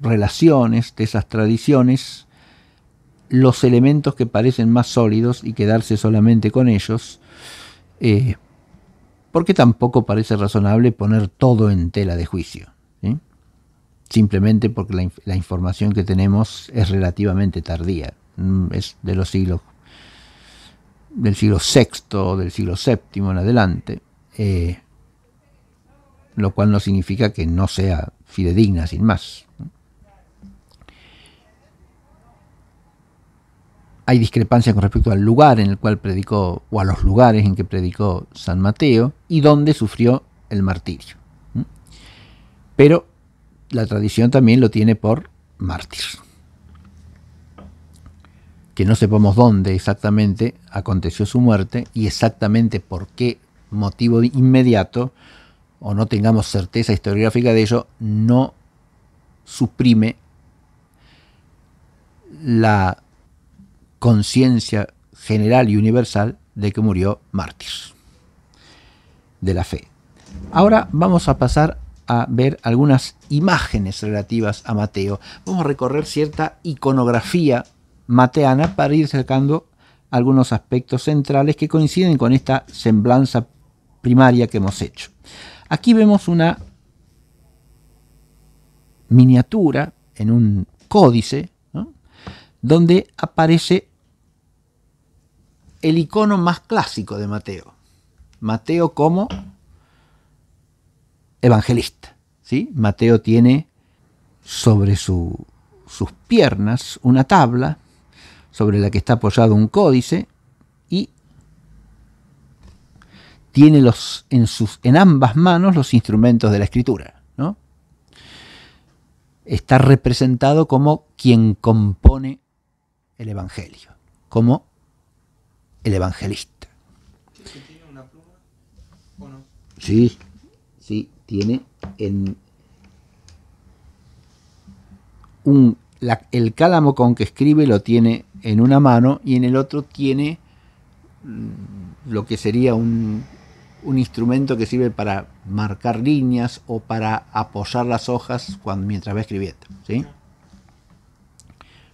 relaciones, de esas tradiciones, los elementos que parecen más sólidos y quedarse solamente con ellos, eh, porque tampoco parece razonable poner todo en tela de juicio, simplemente porque la, información que tenemos es relativamente tardía, mm, es de los siglos del siglo VI, del siglo VII en adelante. Eh, lo cual no significa que no sea fidedigna sin más. Hay discrepancia con respecto al lugar en el cual predicó, o a los lugares en que predicó San Mateo, y donde sufrió el martirio. Pero la tradición también lo tiene por mártir. Que no sepamos dónde exactamente aconteció su muerte y exactamente por qué motivo inmediato o no tengamos certeza historiográfica de ello, no suprime la conciencia general y universal de que murió mártir de la fe. Ahora vamos a pasar a ver algunas imágenes relativas a Mateo. Vamos a recorrer cierta iconografía mateana para ir sacando algunos aspectos centrales que coinciden con esta semblanza primaria que hemos hecho. Aquí vemos una miniatura en un códice donde aparece el icono más clásico de Mateo. Mateo como evangelista. ¿sí? Mateo tiene sobre sus piernas una tabla sobre la que está apoyado un códice tiene los, en, sus, en ambas manos los instrumentos de la escritura. Está representado como quien compone el Evangelio, como el evangelista. ¿Tiene una pluma Sí, sí, tiene en el cálamo con que escribe lo tiene en una mano y en el otro tiene lo que sería un un instrumento que sirve para marcar líneas o para apoyar las hojas cuando, mientras va escribiendo.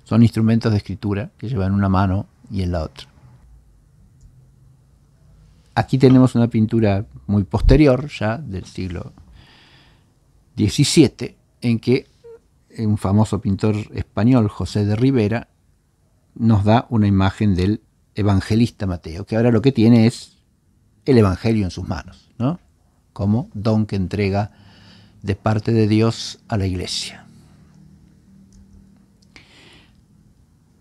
Son instrumentos de escritura que llevan una mano y en la otra. Aquí tenemos una pintura muy posterior, ya del siglo XVII, en que un famoso pintor español, José de Rivera, nos da una imagen del evangelista Mateo, que ahora lo que tiene es el Evangelio en sus manos, ¿no? como don que entrega de parte de Dios a la iglesia.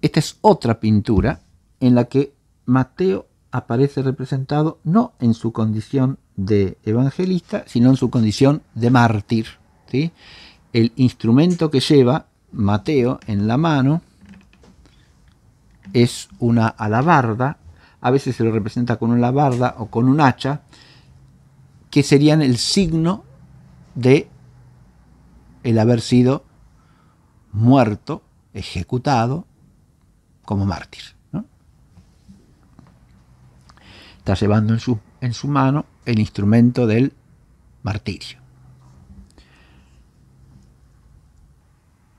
Esta es otra pintura en la que Mateo aparece representado no en su condición de evangelista, sino en su condición de mártir. El instrumento que lleva Mateo en la mano es una alabarda a veces se lo representa con una barda o con un hacha, que serían el signo de el haber sido muerto, ejecutado como mártir. Está llevando en su, en su mano el instrumento del martirio.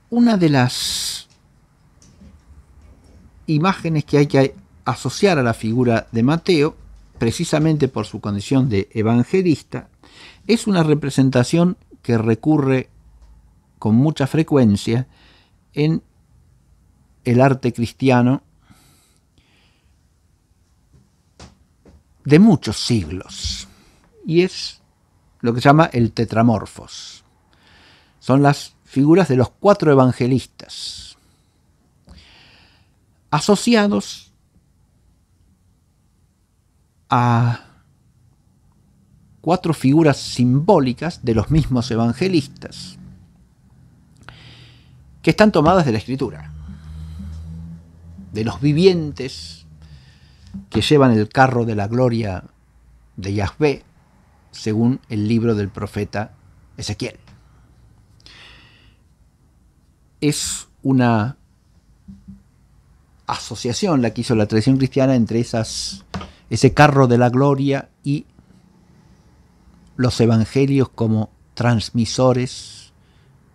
Una de las imágenes que hay que asociar a la figura de Mateo, precisamente por su condición de evangelista, es una representación que recurre con mucha frecuencia en el arte cristiano de muchos siglos. Y es lo que se llama el tetramorfos. Son las figuras de los cuatro evangelistas, asociados a cuatro figuras simbólicas de los mismos evangelistas, que están tomadas de la escritura, de los vivientes que llevan el carro de la gloria de Yahvé, según el libro del profeta Ezequiel. Es una asociación la que hizo la tradición cristiana entre esas ese carro de la gloria y los evangelios como transmisores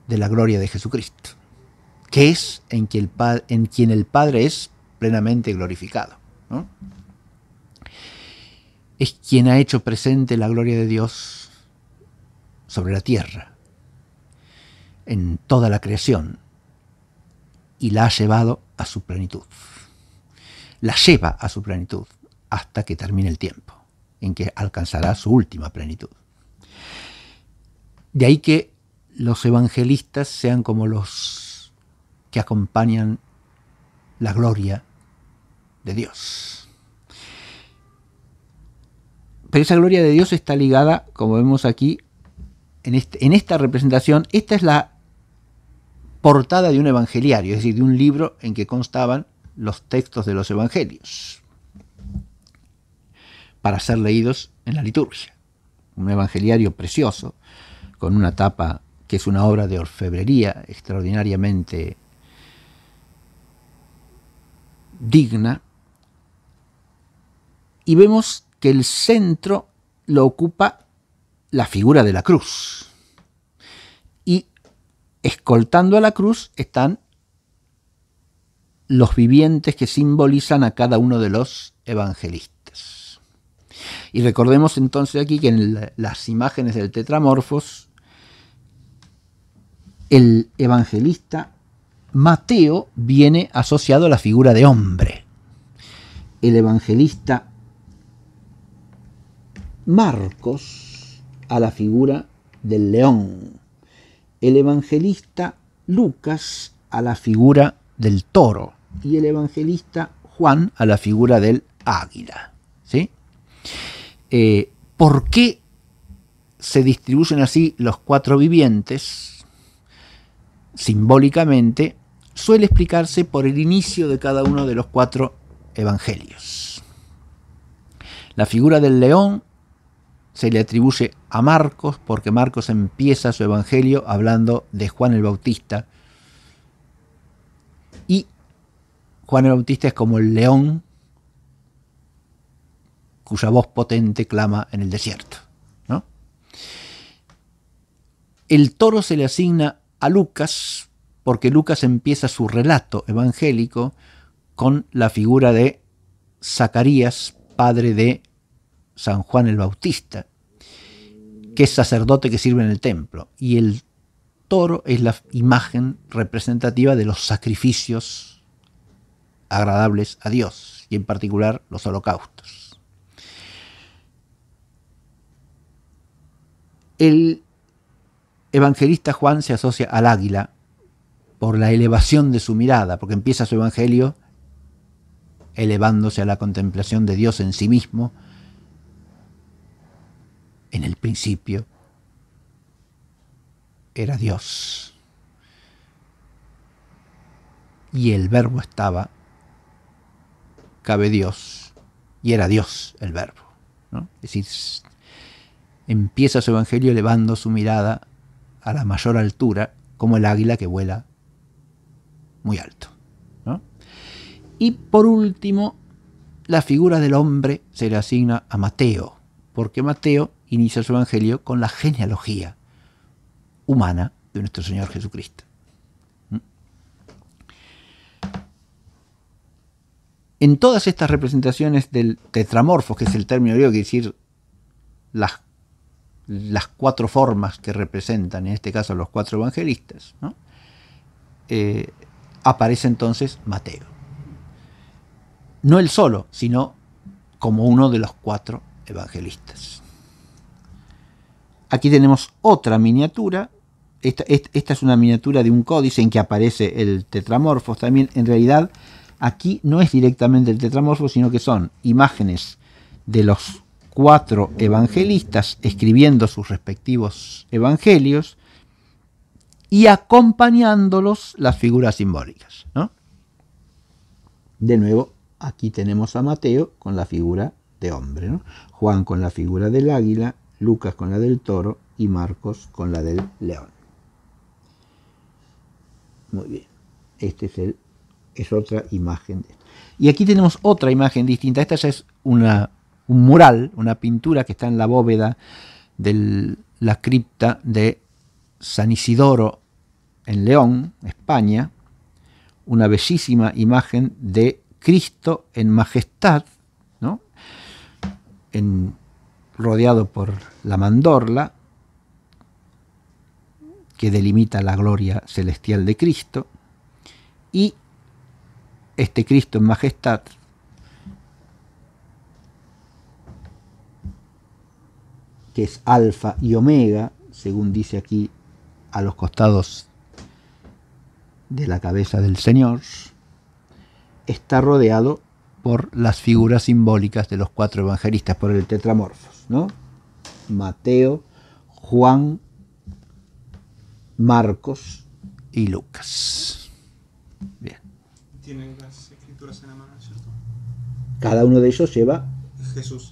de la gloria de Jesucristo, que es en quien el, Padre es plenamente glorificado. Es quien ha hecho presente la gloria de Dios sobre la tierra, en toda la creación, y la ha llevado a su plenitud. La lleva a su plenitud hasta que termine el tiempo, en que alcanzará su última plenitud. De ahí que los evangelistas sean como los que acompañan la gloria de Dios. Pero esa gloria de Dios está ligada, como vemos aquí, en, este, esta representación, esta es la portada de un evangeliario, es decir, de un libro en que constaban los textos de los evangelios para ser leídos en la liturgia. Un evangeliario precioso, con una tapa que es una obra de orfebrería extraordinariamente digna. Y vemos que el centro lo ocupa la figura de la cruz. Y escoltando a la cruz están los vivientes que simbolizan a cada uno de los evangelistas. Y recordemos entonces aquí que en las imágenes del tetramorfos, el evangelista Mateo viene asociado a la figura de hombre. El evangelista Marcos a la figura del león. El evangelista Lucas a la figura del toro. Y el evangelista Juan a la figura del águila. ¿Sí? Eh, por qué se distribuyen así los cuatro vivientes, simbólicamente, suele explicarse por el inicio de cada uno de los cuatro evangelios. La figura del león se le atribuye a Marcos porque Marcos empieza su evangelio hablando de Juan el Bautista. Y Juan el Bautista es como el león cuya voz potente clama en el desierto. El toro se le asigna a Lucas porque Lucas empieza su relato evangélico con la figura de Zacarías, padre de San Juan el Bautista, que es sacerdote que sirve en el templo. Y el toro es la imagen representativa de los sacrificios agradables a Dios, y en particular los holocaustos. el evangelista Juan se asocia al águila por la elevación de su mirada, porque empieza su evangelio elevándose a la contemplación de Dios en sí mismo, en el principio era Dios. Y el verbo estaba, cabe Dios, y era Dios el verbo. ¿no? Es decir, empieza su evangelio elevando su mirada a la mayor altura, como el águila que vuela muy alto. Y por último, la figura del hombre se le asigna a Mateo, porque Mateo inicia su evangelio con la genealogía humana de nuestro Señor Jesucristo. En todas estas representaciones del tetramorfo, que es el término griego que decir las las cuatro formas que representan, en este caso los cuatro evangelistas, eh, aparece entonces Mateo. No él solo, sino como uno de los cuatro evangelistas. Aquí tenemos otra miniatura. Esta, es una miniatura de un códice en que aparece el tetramorfos. También en realidad aquí no es directamente el tetramorfo, sino que son imágenes de los cuatro evangelistas escribiendo sus respectivos evangelios y acompañándolos las figuras simbólicas. De nuevo, aquí tenemos a Mateo con la figura de hombre, Juan con la figura del águila, Lucas con la del toro y Marcos con la del león. Muy bien, esta es, el, es otra imagen. De Y aquí tenemos otra imagen distinta, esta ya es una un mural, una pintura que está en la bóveda de la cripta de San Isidoro en León, España, una bellísima imagen de Cristo en majestad, ¿no? en, rodeado por la mandorla que delimita la gloria celestial de Cristo, y este Cristo en majestad que es alfa y omega, según dice aquí a los costados de la cabeza del Señor, está rodeado por las figuras simbólicas de los cuatro evangelistas, por el tetramorfos, ¿no? Mateo, Juan, Marcos y Lucas. Bien. Tienen las escrituras en la mano, ¿cierto? Cada uno de ellos lleva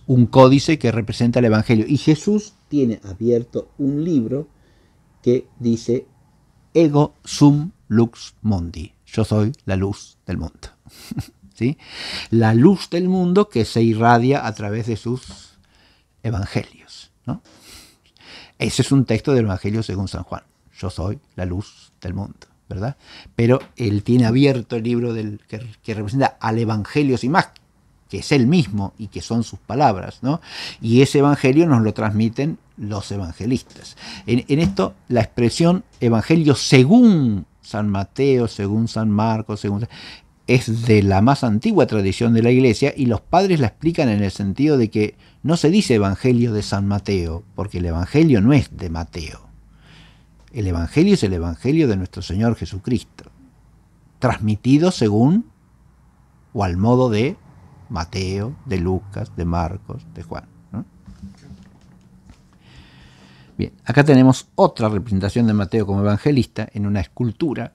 un códice que representa el Evangelio. Y Jesús tiene abierto un libro que dice Ego sum lux mundi. Yo soy la luz del mundo. ¿Sí? La luz del mundo que se irradia a través de sus evangelios. ¿no? Ese es un texto del Evangelio según San Juan. Yo soy la luz del mundo. ¿verdad? Pero él tiene abierto el libro del, que, que representa al Evangelio sin más, que es el mismo y que son sus palabras, ¿no? Y ese evangelio nos lo transmiten los evangelistas. En, esto, la expresión evangelio según San Mateo, según San Marcos, según es de la más antigua tradición de la iglesia y los padres la explican en el sentido de que no se dice Evangelio de San Mateo, porque el Evangelio no es de Mateo. El Evangelio es el Evangelio de nuestro Señor Jesucristo, transmitido según o al modo de Mateo, de Lucas, de Marcos, de Juan. Bien, acá tenemos otra representación de Mateo como evangelista en una escultura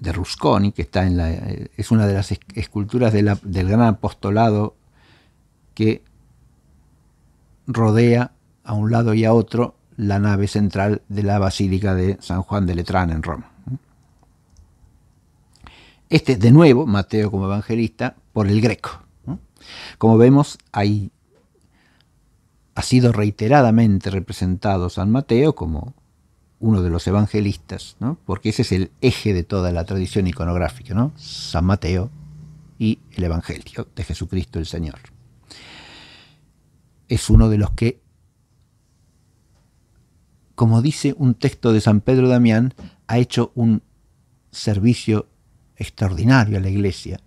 de Rusconi, que está en la, eh, es una de las esculturas del gran apostolado que rodea a un lado y a otro la nave central de la Basílica de San Juan de Letrán en Roma. Este, de nuevo, Mateo como evangelista, por el greco. Como vemos, ha sido reiteradamente representado San Mateo como uno de los evangelistas, porque ese es el eje de toda la tradición iconográfica, ¿no? San Mateo y el Evangelio de Jesucristo el Señor. Es uno de los que, como dice un texto de San Pedro Damián, ha hecho un servicio extraordinario a la Iglesia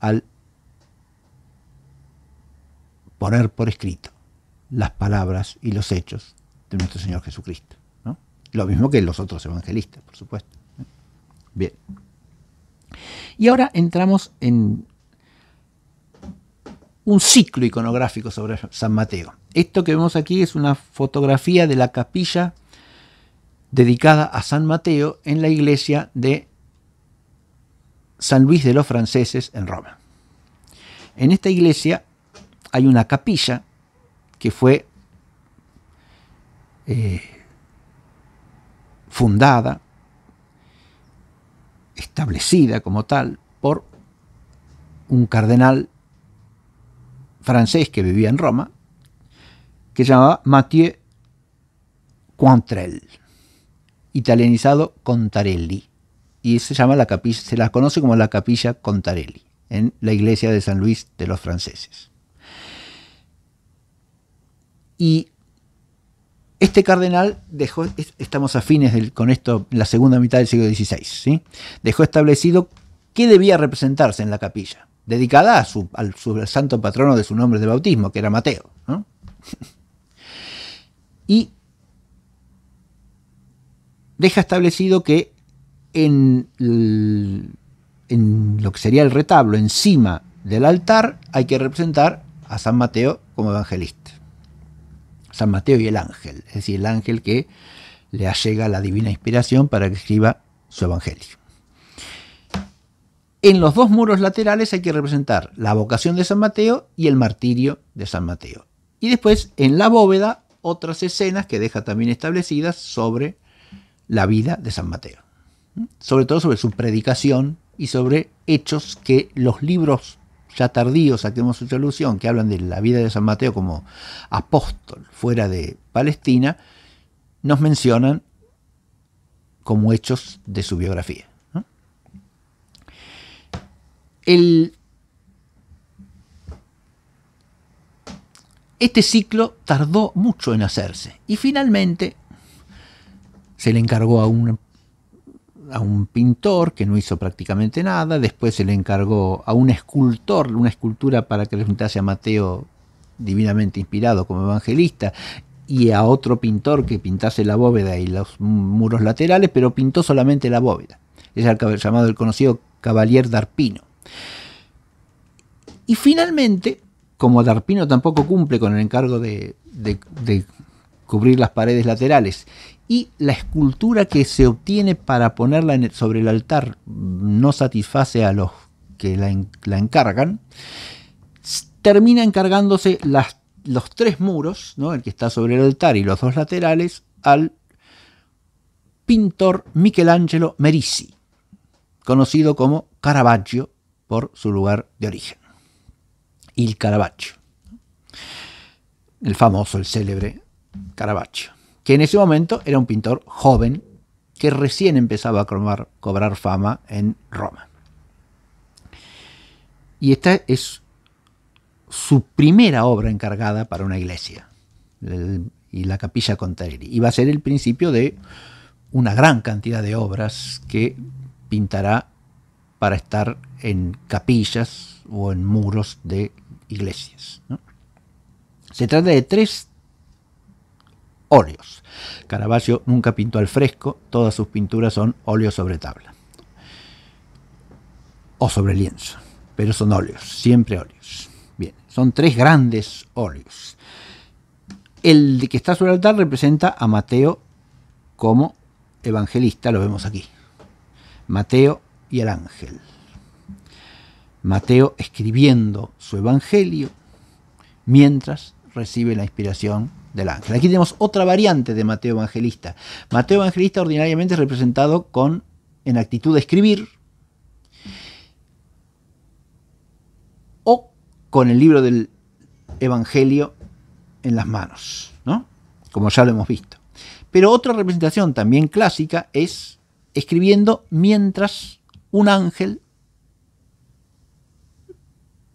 al poner por escrito las palabras y los hechos de nuestro Señor Jesucristo. Lo mismo que los otros evangelistas, por supuesto. Bien. Y ahora entramos en un ciclo iconográfico sobre San Mateo. Esto que vemos aquí es una fotografía de la capilla dedicada a San Mateo en la iglesia de San Luis de los Franceses en Roma. En esta iglesia hay una capilla que fue eh, fundada, establecida como tal, por un cardenal francés que vivía en Roma, que se llamaba Mathieu Quantrell, italianizado Contarelli y se llama la capilla, se las conoce como la capilla Contarelli, en la iglesia de San Luis de los franceses. Y este cardenal dejó, estamos a fines con esto, la segunda mitad del siglo XVI, dejó establecido qué debía representarse en la capilla, dedicada a su, al, santo patrono de su nombre de bautismo, que era Mateo. y deja establecido que en, lo que sería el retablo, encima del altar, hay que representar a San Mateo como evangelista. San Mateo y el ángel, es decir, el ángel que le allega la divina inspiración para que escriba su evangelio. En los dos muros laterales hay que representar la vocación de San Mateo y el martirio de San Mateo. Y después, en la bóveda, otras escenas que deja también establecidas sobre la vida de San Mateo sobre todo sobre su predicación y sobre hechos que los libros ya tardíos a que hemos hecho alusión, que hablan de la vida de San Mateo como apóstol fuera de Palestina, nos mencionan como hechos de su biografía. este ciclo tardó mucho en hacerse y finalmente se le encargó a un a un pintor que no hizo prácticamente nada, después se le encargó a un escultor, una escultura para que le pintase a Mateo divinamente inspirado como evangelista, y a otro pintor que pintase la bóveda y los muros laterales, pero pintó solamente la bóveda. Es el llamado el conocido Cavalier d'Arpino. Y finalmente, como D'Arpino tampoco cumple con el encargo de, de cubrir las paredes laterales y la escultura que se obtiene para ponerla sobre el altar no satisface a los que la, encargan, termina encargándose las, los tres muros, el que está sobre el altar y los dos laterales, al pintor Michelangelo Merisi, conocido como Caravaggio por su lugar de origen, Il Caravaggio, el famoso, el célebre Caravaggio que en ese momento era un pintor joven que recién empezaba a cobrar, cobrar fama en Roma. Y esta es su primera obra encargada para una iglesia y la capilla Contarelli Y va a ser el principio de una gran cantidad de obras que pintará para estar en capillas o en muros de iglesias. Se trata de tres óleos. Caravaggio nunca pintó al fresco, todas sus pinturas son óleos sobre tabla o sobre lienzo, pero son óleos, siempre óleos. Bien, son tres grandes óleos. El de que está sobre el altar representa a Mateo como evangelista, lo vemos aquí. Mateo y el ángel. Mateo escribiendo su evangelio mientras recibe la inspiración del ángel. Aquí tenemos otra variante de Mateo Evangelista. Mateo Evangelista ordinariamente es representado con, en actitud de escribir, o con el libro del Evangelio en las manos, ¿no? Como ya lo hemos visto. Pero otra representación también clásica es escribiendo mientras un ángel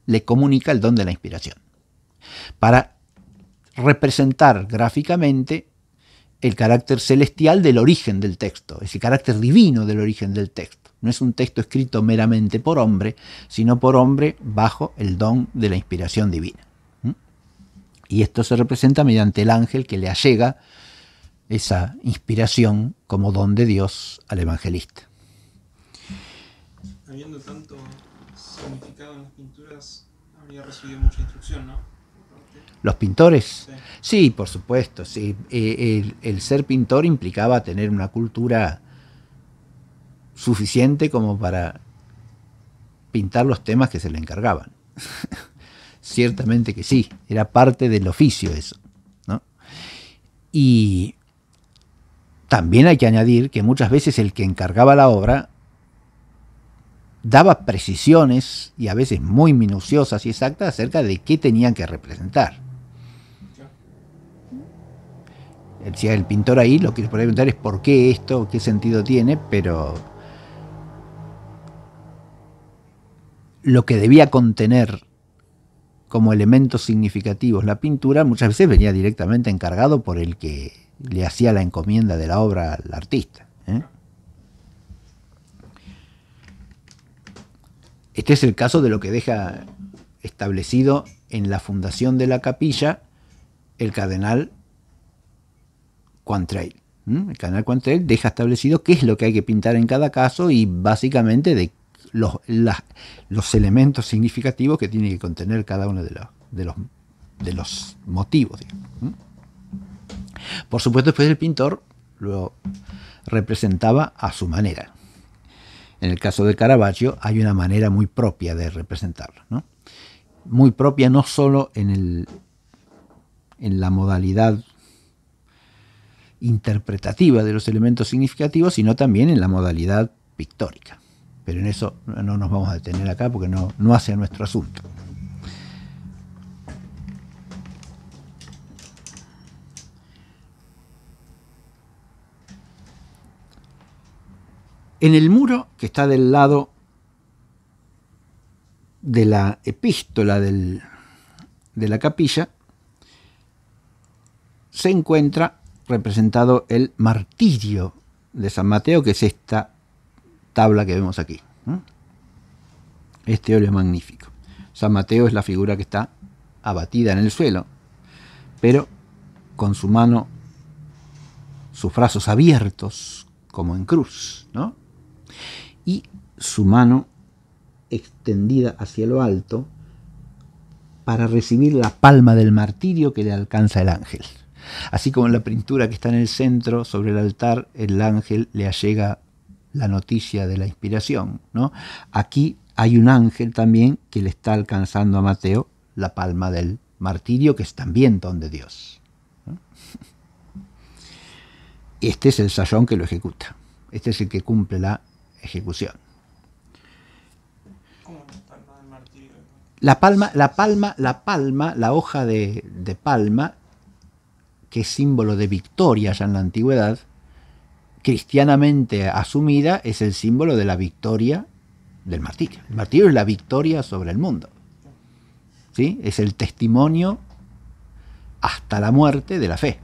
le comunica el don de la inspiración. Para representar gráficamente el carácter celestial del origen del texto, ese carácter divino del origen del texto. No es un texto escrito meramente por hombre, sino por hombre bajo el don de la inspiración divina. Y esto se representa mediante el ángel que le allega esa inspiración como don de Dios al evangelista. Habiendo tanto significado en las pinturas, habría recibido mucha instrucción, ¿no? ¿Los pintores? Sí, por supuesto. Sí. Eh, el, ser pintor implicaba tener una cultura suficiente como para pintar los temas que se le encargaban. Ciertamente que sí, era parte del oficio eso. Y también hay que añadir que muchas veces el que encargaba la obra daba precisiones y a veces muy minuciosas y exactas acerca de qué tenían que representar. Si el pintor ahí lo que podría preguntar es por qué esto, qué sentido tiene, pero lo que debía contener como elementos significativos la pintura muchas veces venía directamente encargado por el que le hacía la encomienda de la obra al artista. ¿eh? Este es el caso de lo que deja establecido en la fundación de la capilla el cardenal el canal Quantrail deja establecido qué es lo que hay que pintar en cada caso y básicamente de los, elementos significativos que tiene que contener cada uno de, los, motivos. Por supuesto, después el pintor lo representaba a su manera. En el caso de Caravaggio hay una manera muy propia de representarlo. Muy propia no solo en la modalidad interpretativa de los elementos significativos, sino también en la modalidad pictórica. Pero en eso no nos vamos a detener acá porque no, hace nuestro asunto. En el muro que está del lado de la epístola de la capilla, se encuentra representado el martirio de San Mateo, que es esta tabla que vemos aquí. Este óleo magnífico. San Mateo es la figura que está abatida en el suelo, pero con su mano, sus brazos abiertos, como en cruz, ¿no? Y su mano extendida hacia lo alto para recibir la palma del martirio que le alcanza el ángel así como en la pintura que está en el centro, sobre el altar, el ángel le allega la noticia de la inspiración. Aquí hay un ángel también que le está alcanzando a Mateo la palma del martirio, que es también don de Dios. Este es el sayón que lo ejecuta. Este es el que cumple la ejecución. La palma, la palma, la palma, la hoja de palma que es símbolo de victoria ya en la antigüedad, cristianamente asumida es el símbolo de la victoria del martirio. El martirio es la victoria sobre el mundo. ¿sí? Es el testimonio hasta la muerte de la fe.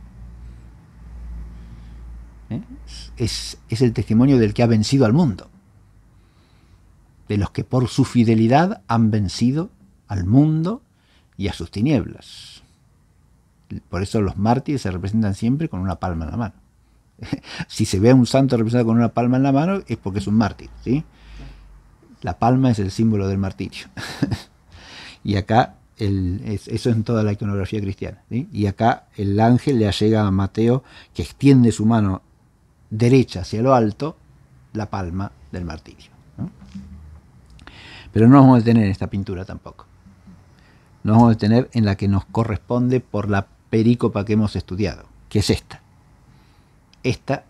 ¿Eh? es el testimonio del que ha vencido al mundo. De los que por su fidelidad han vencido al mundo y a sus tinieblas. Por eso los mártires se representan siempre con una palma en la mano. si se ve a un santo representado con una palma en la mano, es porque es un mártir. La palma es el símbolo del martirio. y acá, eso es en toda la iconografía cristiana. Y acá el ángel le llega a Mateo que extiende su mano derecha hacia lo alto, la palma del martirio. Pero no vamos a detener en esta pintura tampoco. Nos vamos a detener en la que nos corresponde por la perícopa que hemos estudiado, que es esta. Esta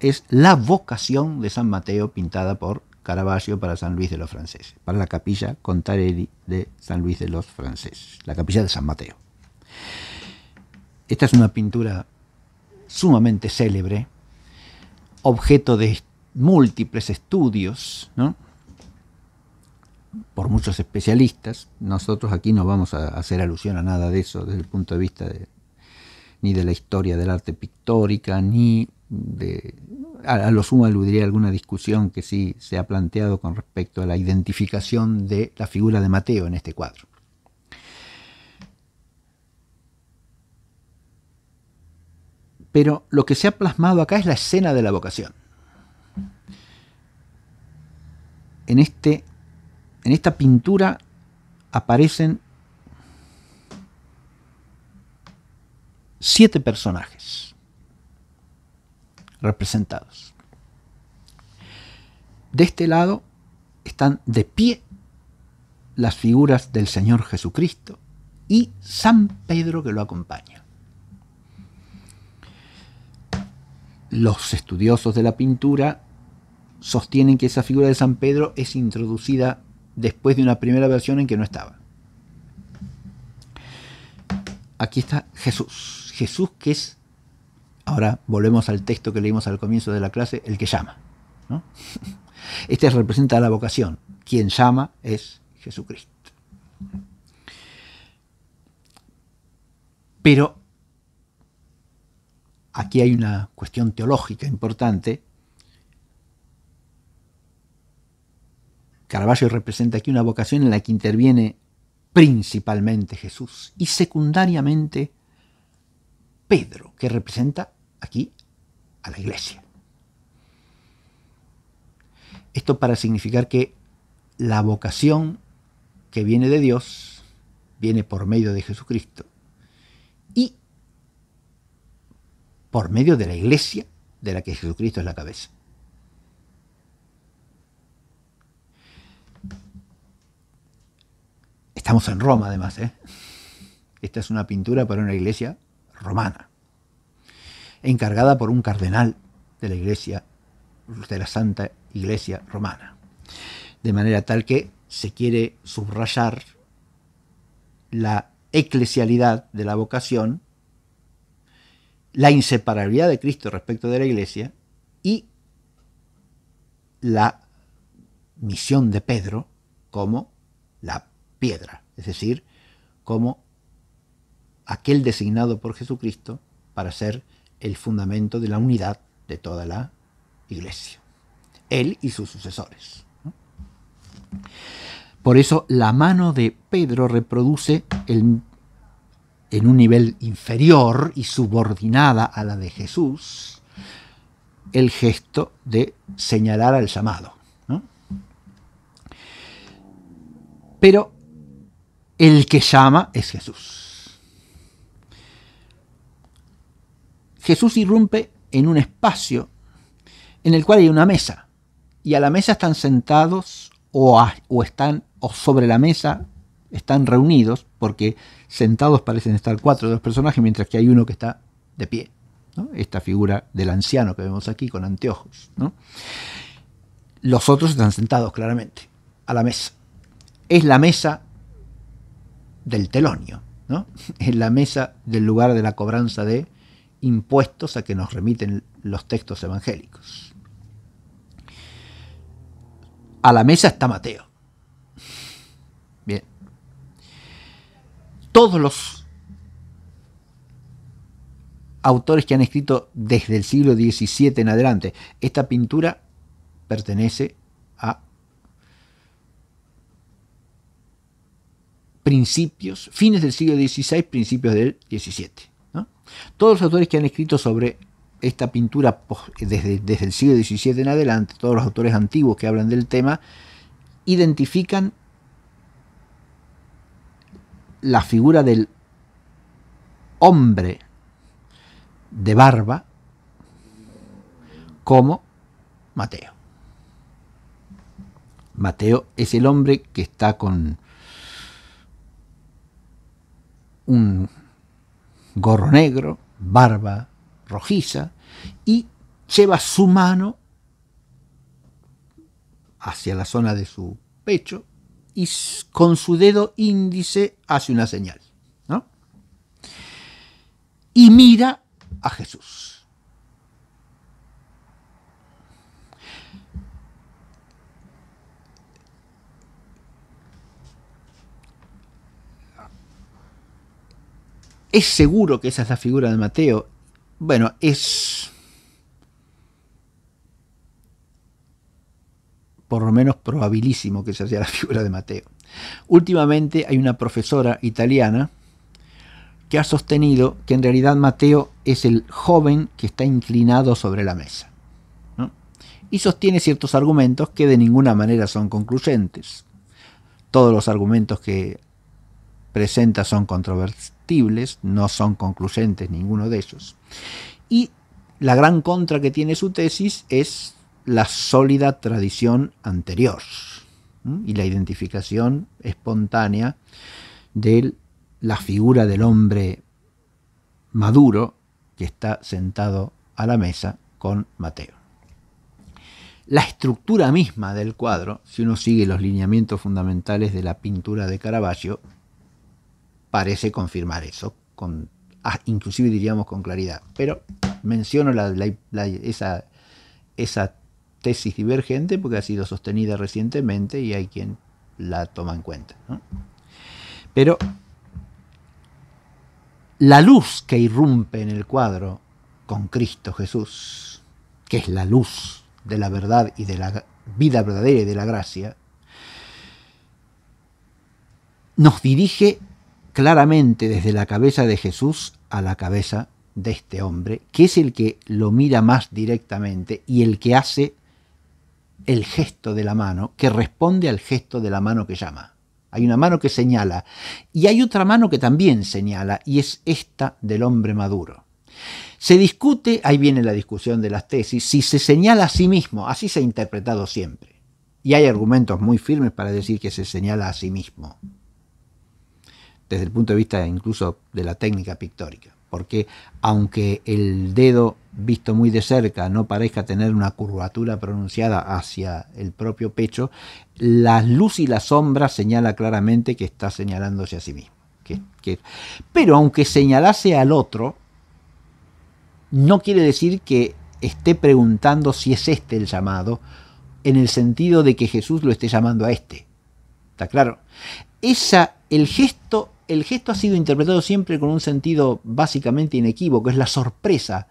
es la vocación de San Mateo pintada por Caravaggio para San Luis de los Franceses, para la capilla Contarelli de San Luis de los Franceses, la capilla de San Mateo. Esta es una pintura sumamente célebre, objeto de múltiples estudios, ¿no? por muchos especialistas. Nosotros aquí no vamos a hacer alusión a nada de eso desde el punto de vista ni de la historia del arte pictórica, ni de... A, lo sumo aludiría a alguna discusión que sí se ha planteado con respecto a la identificación de la figura de Mateo en este cuadro. Pero lo que se ha plasmado acá es la escena de la vocación. En este en esta pintura aparecen siete personajes representados. De este lado están de pie las figuras del Señor Jesucristo y San Pedro que lo acompaña. Los estudiosos de la pintura sostienen que esa figura de San Pedro es introducida después de una primera versión en que no estaba. Aquí está Jesús. Jesús que es, ahora volvemos al texto que leímos al comienzo de la clase, el que llama. Este representa la vocación. Quien llama es Jesucristo. Pero aquí hay una cuestión teológica importante Caravaggio representa aquí una vocación en la que interviene principalmente Jesús y secundariamente Pedro, que representa aquí a la iglesia. Esto para significar que la vocación que viene de Dios viene por medio de Jesucristo y por medio de la iglesia de la que Jesucristo es la cabeza. Estamos en Roma además. ¿eh? Esta es una pintura para una iglesia romana, encargada por un cardenal de la iglesia, de la Santa Iglesia Romana. De manera tal que se quiere subrayar la eclesialidad de la vocación, la inseparabilidad de Cristo respecto de la iglesia y la misión de Pedro como la piedra, es decir, como aquel designado por Jesucristo para ser el fundamento de la unidad de toda la iglesia, él y sus sucesores. Por eso la mano de Pedro reproduce en un nivel inferior y subordinada a la de Jesús el gesto de señalar al llamado. Pero el que llama es Jesús. Jesús irrumpe en un espacio en el cual hay una mesa y a la mesa están sentados o, están o sobre la mesa están reunidos porque sentados parecen estar cuatro de los personajes mientras que hay uno que está de pie. Esta figura del anciano que vemos aquí con anteojos. Los otros están sentados claramente a la mesa. Es la mesa del telonio, ¿no? en la mesa del lugar de la cobranza de impuestos a que nos remiten los textos evangélicos. A la mesa está Mateo. Bien. Todos los autores que han escrito desde el siglo XVII en adelante, esta pintura pertenece principios, fines del siglo XVI, principios del XVII. Todos los autores que han escrito sobre esta pintura desde, desde el siglo XVII en adelante, todos los autores antiguos que hablan del tema, identifican la figura del hombre de barba como Mateo. Mateo es el hombre que está con un gorro negro, barba rojiza, y lleva su mano hacia la zona de su pecho y con su dedo índice hace una señal. Y mira a Jesús. ¿Es seguro que esa es la figura de Mateo? Bueno, es... por lo menos probabilísimo que esa sea la figura de Mateo. Últimamente hay una profesora italiana que ha sostenido que en realidad Mateo es el joven que está inclinado sobre la mesa. Y sostiene ciertos argumentos que de ninguna manera son concluyentes. Todos los argumentos que presenta son controvertidos no son concluyentes ninguno de ellos. Y la gran contra que tiene su tesis es la sólida tradición anterior y la identificación espontánea de la figura del hombre maduro que está sentado a la mesa con Mateo. La estructura misma del cuadro, si uno sigue los lineamientos fundamentales de la pintura de Caravaggio, parece confirmar eso, con, ah, inclusive diríamos con claridad. Pero menciono esa, esa tesis divergente porque ha sido sostenida recientemente y hay quien la toma en cuenta. Pero la luz que irrumpe en el cuadro con Cristo Jesús, que es la luz de la verdad y de la vida verdadera y de la gracia, nos dirige claramente desde la cabeza de Jesús a la cabeza de este hombre, que es el que lo mira más directamente y el que hace el gesto de la mano, que responde al gesto de la mano que llama. Hay una mano que señala y hay otra mano que también señala y es esta del hombre maduro. Se discute, ahí viene la discusión de las tesis, si se señala a sí mismo, así se ha interpretado siempre. Y hay argumentos muy firmes para decir que se señala a sí mismo desde el punto de vista incluso de la técnica pictórica, porque aunque el dedo visto muy de cerca no parezca tener una curvatura pronunciada hacia el propio pecho, la luz y la sombra señala claramente que está señalándose a sí mismo. Que, pero aunque señalase al otro, no quiere decir que esté preguntando si es este el llamado, en el sentido de que Jesús lo esté llamando a este. ¿Está claro? Esa, el gesto el gesto ha sido interpretado siempre con un sentido básicamente inequívoco, es la sorpresa.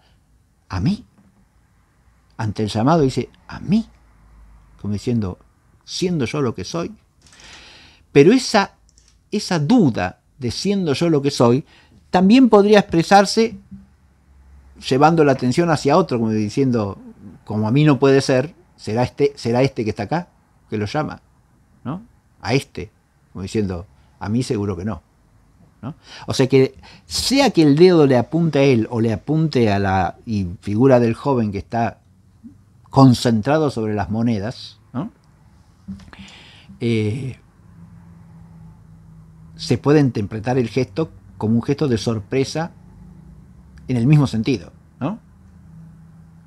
¿A mí? Ante el llamado dice, ¿a mí? Como diciendo, siendo yo lo que soy. Pero esa, esa duda de siendo yo lo que soy también podría expresarse llevando la atención hacia otro, como diciendo, como a mí no puede ser, será este, será este que está acá, que lo llama, ¿no? A este, como diciendo, a mí seguro que no. O sea que sea que el dedo le apunte a él o le apunte a la figura del joven que está concentrado sobre las monedas, eh, se puede interpretar el gesto como un gesto de sorpresa en el mismo sentido,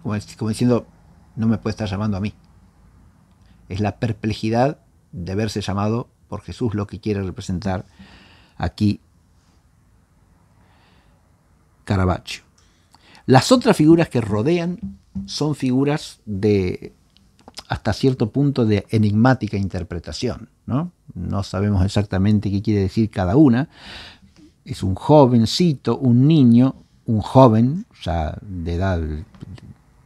Como, como diciendo, no me puede estar llamando a mí. Es la perplejidad de verse llamado por Jesús lo que quiere representar aquí Caravaggio. Las otras figuras que rodean son figuras de hasta cierto punto de enigmática interpretación. ¿no? no sabemos exactamente qué quiere decir cada una. Es un jovencito, un niño, un joven, ya de edad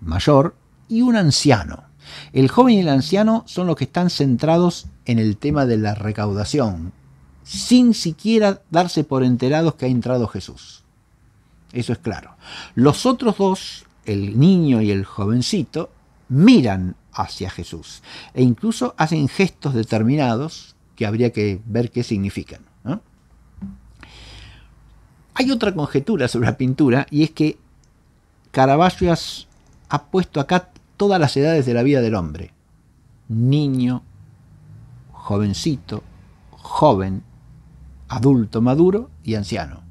mayor, y un anciano. El joven y el anciano son los que están centrados en el tema de la recaudación, sin siquiera darse por enterados que ha entrado Jesús eso es claro. Los otros dos, el niño y el jovencito, miran hacia Jesús e incluso hacen gestos determinados que habría que ver qué significan. Hay otra conjetura sobre la pintura y es que Caravaggio ha puesto acá todas las edades de la vida del hombre. Niño, jovencito, joven, adulto maduro y anciano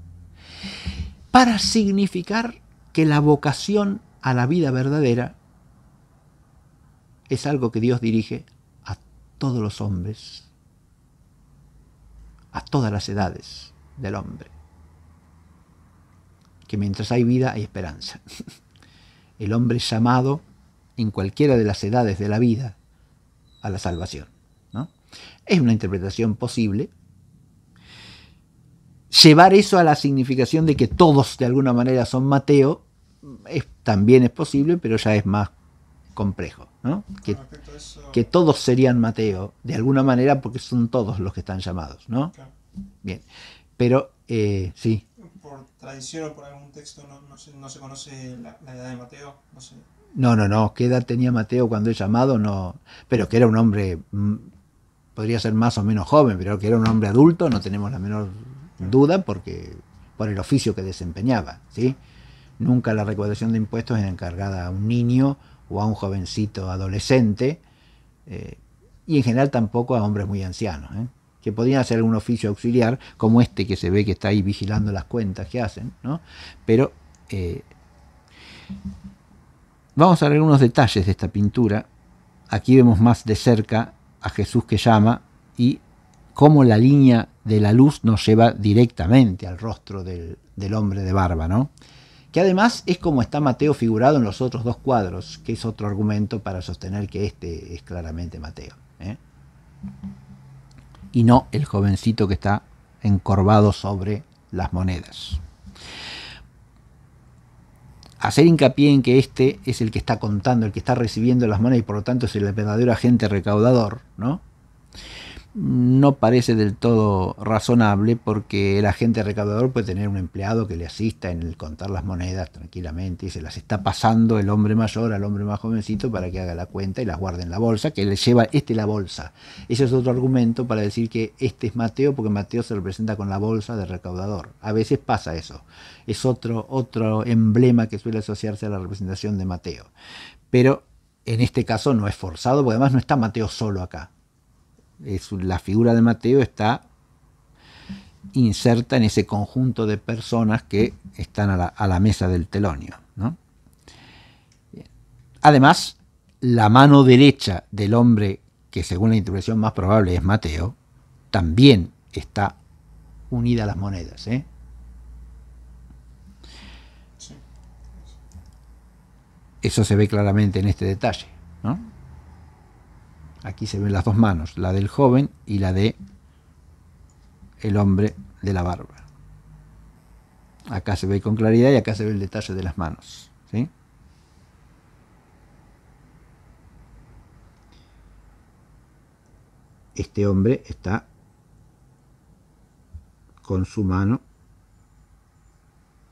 para significar que la vocación a la vida verdadera es algo que Dios dirige a todos los hombres, a todas las edades del hombre. Que mientras hay vida hay esperanza. El hombre es llamado en cualquiera de las edades de la vida a la salvación. Es una interpretación posible, llevar eso a la significación de que todos de alguna manera son Mateo también es posible, pero ya es más complejo. Que, todos serían Mateo, de alguna manera, porque son todos los que están llamados. ¿no? Bien, pero eh, sí. Por tradición o por algún texto no, se, conoce la, edad de Mateo. No, no, no, ¿Qué edad tenía Mateo cuando es llamado? No. Pero que era un hombre, mm, podría ser más o menos joven, pero que era un hombre adulto, no tenemos la menor duda porque por el oficio que desempeñaba, ¿sí? Nunca la recaudación de impuestos era encargada a un niño o a un jovencito adolescente, eh, y en general tampoco a hombres muy ancianos, ¿eh? que podían hacer un oficio auxiliar, como este que se ve que está ahí vigilando las cuentas que hacen, Pero eh, vamos a ver algunos detalles de esta pintura. Aquí vemos más de cerca a Jesús que llama y cómo la línea de la luz nos lleva directamente al rostro del, hombre de barba, ¿no? Que además es como está Mateo figurado en los otros dos cuadros, que es otro argumento para sostener que este es claramente Mateo. ¿eh? Y no el jovencito que está encorvado sobre las monedas. Hacer hincapié en que este es el que está contando, el que está recibiendo las monedas y por lo tanto es el verdadero agente recaudador, ¿no? no parece del todo razonable porque el agente recaudador puede tener un empleado que le asista en el contar las monedas tranquilamente y se las está pasando el hombre mayor al hombre más jovencito para que haga la cuenta y las guarde en la bolsa, que le lleva este la bolsa. Ese es otro argumento para decir que este es Mateo porque Mateo se representa con la bolsa de recaudador. A veces pasa eso. Es otro, otro emblema que suele asociarse a la representación de Mateo. Pero en este caso no es forzado porque además no está Mateo solo acá la figura de Mateo está inserta en ese conjunto de personas que están a la, mesa del telonio. Además, la mano derecha del hombre, que según la interpretación más probable es Mateo, también está unida a las monedas. ¿eh? Eso se ve claramente en este detalle. Aquí se ven las dos manos, la del joven y la de el hombre de la barba. Acá se ve con claridad y acá se ve el detalle de las manos. ¿sí? Este hombre está con su mano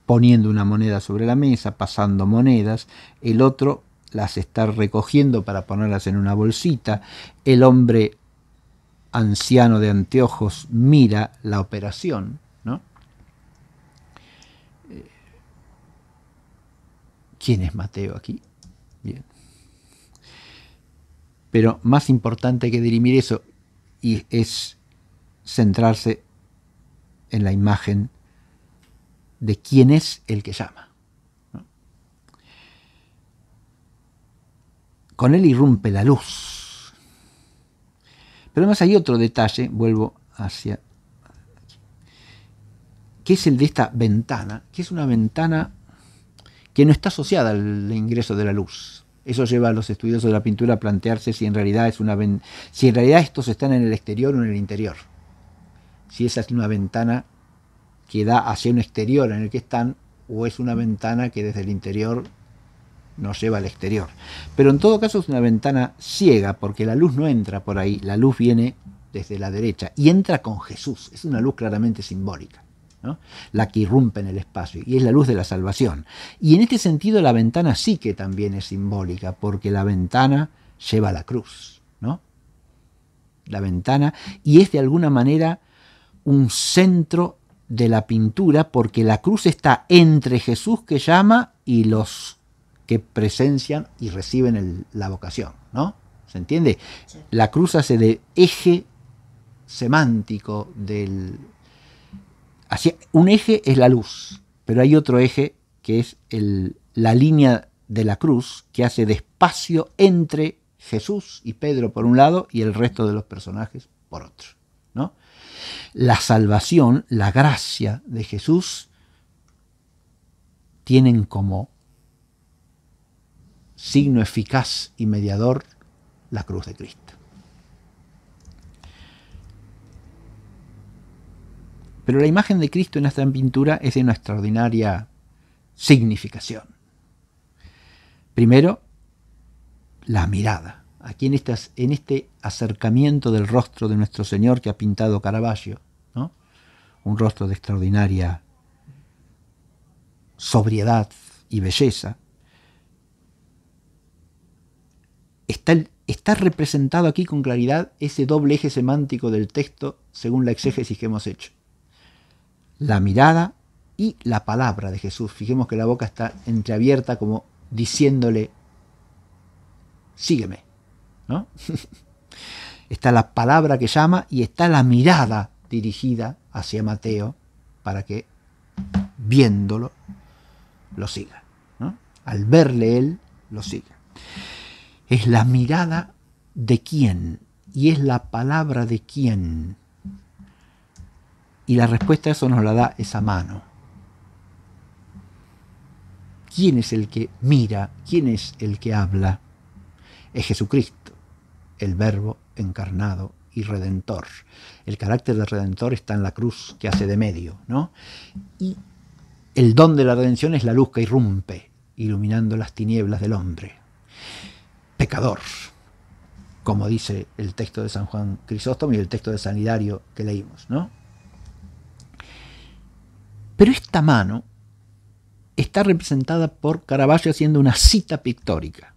poniendo una moneda sobre la mesa, pasando monedas, el otro las está recogiendo para ponerlas en una bolsita. El hombre anciano de anteojos mira la operación. ¿no? Eh, ¿Quién es Mateo aquí? Bien. Pero más importante que dirimir eso y es centrarse en la imagen de quién es el que llama. Con él irrumpe la luz. Pero además hay otro detalle, vuelvo hacia... qué que es el de esta ventana, que es una ventana que no está asociada al ingreso de la luz. Eso lleva a los estudiosos de la pintura a plantearse si en realidad si en realidad estos están en el exterior o en el interior. Si esa es una ventana que da hacia un exterior en el que están o es una ventana que desde el interior nos lleva al exterior. Pero en todo caso es una ventana ciega porque la luz no entra por ahí, la luz viene desde la derecha y entra con Jesús. Es una luz claramente simbólica, la que irrumpe en el espacio y es la luz de la salvación. Y en este sentido la ventana sí que también es simbólica porque la ventana lleva la cruz, ¿no? La ventana y es de alguna manera un centro de la pintura porque la cruz está entre Jesús que llama y los que presencian y reciben la vocación, ¿no? ¿Se entiende? La cruz hace de eje semántico del... Hacia, un eje es la luz, pero hay otro eje que es la línea de la cruz que hace de espacio entre Jesús y Pedro por un lado y el resto de los personajes por otro. ¿no? La salvación, la gracia de Jesús tienen como signo eficaz y mediador, la cruz de Cristo. Pero la imagen de Cristo en esta pintura es de una extraordinaria significación. Primero, la mirada. Aquí en, estas, en este acercamiento del rostro de nuestro Señor que ha pintado Caravaggio, ¿no? un rostro de extraordinaria sobriedad y belleza, Está, representado aquí con claridad ese doble eje semántico del texto según la exégesis que hemos hecho. La mirada y la palabra de Jesús. Fijemos que la boca está entreabierta como diciéndole, sígueme. está la palabra que llama y está la mirada dirigida hacia Mateo para que, viéndolo, lo siga. Al verle él, lo siga es la mirada de quién y es la palabra de quién. Y la respuesta a eso nos la da esa mano. ¿Quién es el que mira? ¿Quién es el que habla? Es Jesucristo, el verbo encarnado y redentor. El carácter de redentor está en la cruz que hace de medio, ¿no? Y el don de la redención es la luz que irrumpe, iluminando las tinieblas del hombre como dice el texto de San Juan Crisóstomo y el texto de San que leímos, ¿no? Pero esta mano está representada por Caravaggio haciendo una cita pictórica.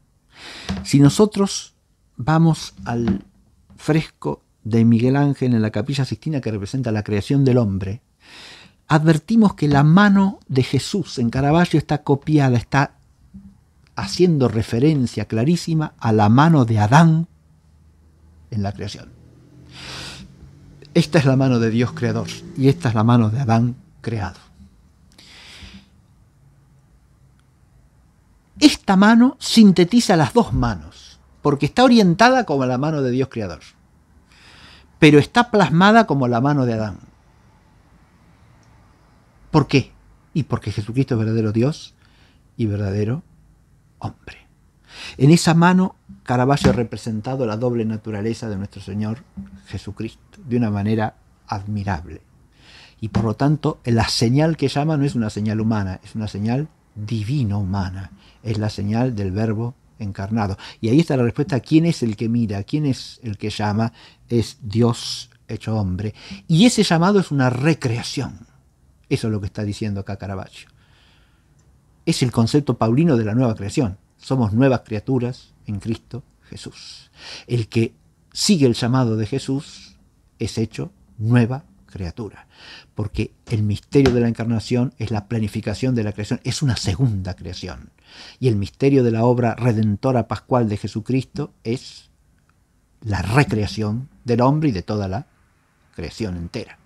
Si nosotros vamos al fresco de Miguel Ángel en la capilla Sistina que representa la creación del hombre, advertimos que la mano de Jesús en Caravaggio está copiada, está haciendo referencia clarísima a la mano de Adán en la creación. Esta es la mano de Dios creador y esta es la mano de Adán creado. Esta mano sintetiza las dos manos, porque está orientada como la mano de Dios creador, pero está plasmada como la mano de Adán. ¿Por qué? Y porque Jesucristo es verdadero Dios y verdadero hombre. En esa mano Caravaggio ha representado la doble naturaleza de nuestro Señor Jesucristo de una manera admirable. Y por lo tanto, la señal que llama no es una señal humana, es una señal divino-humana, es la señal del verbo encarnado. Y ahí está la respuesta, ¿quién es el que mira? ¿Quién es el que llama? Es Dios hecho hombre. Y ese llamado es una recreación. Eso es lo que está diciendo acá Caravaggio es el concepto paulino de la nueva creación. Somos nuevas criaturas en Cristo Jesús. El que sigue el llamado de Jesús es hecho nueva criatura, porque el misterio de la encarnación es la planificación de la creación, es una segunda creación. Y el misterio de la obra redentora pascual de Jesucristo es la recreación del hombre y de toda la creación entera.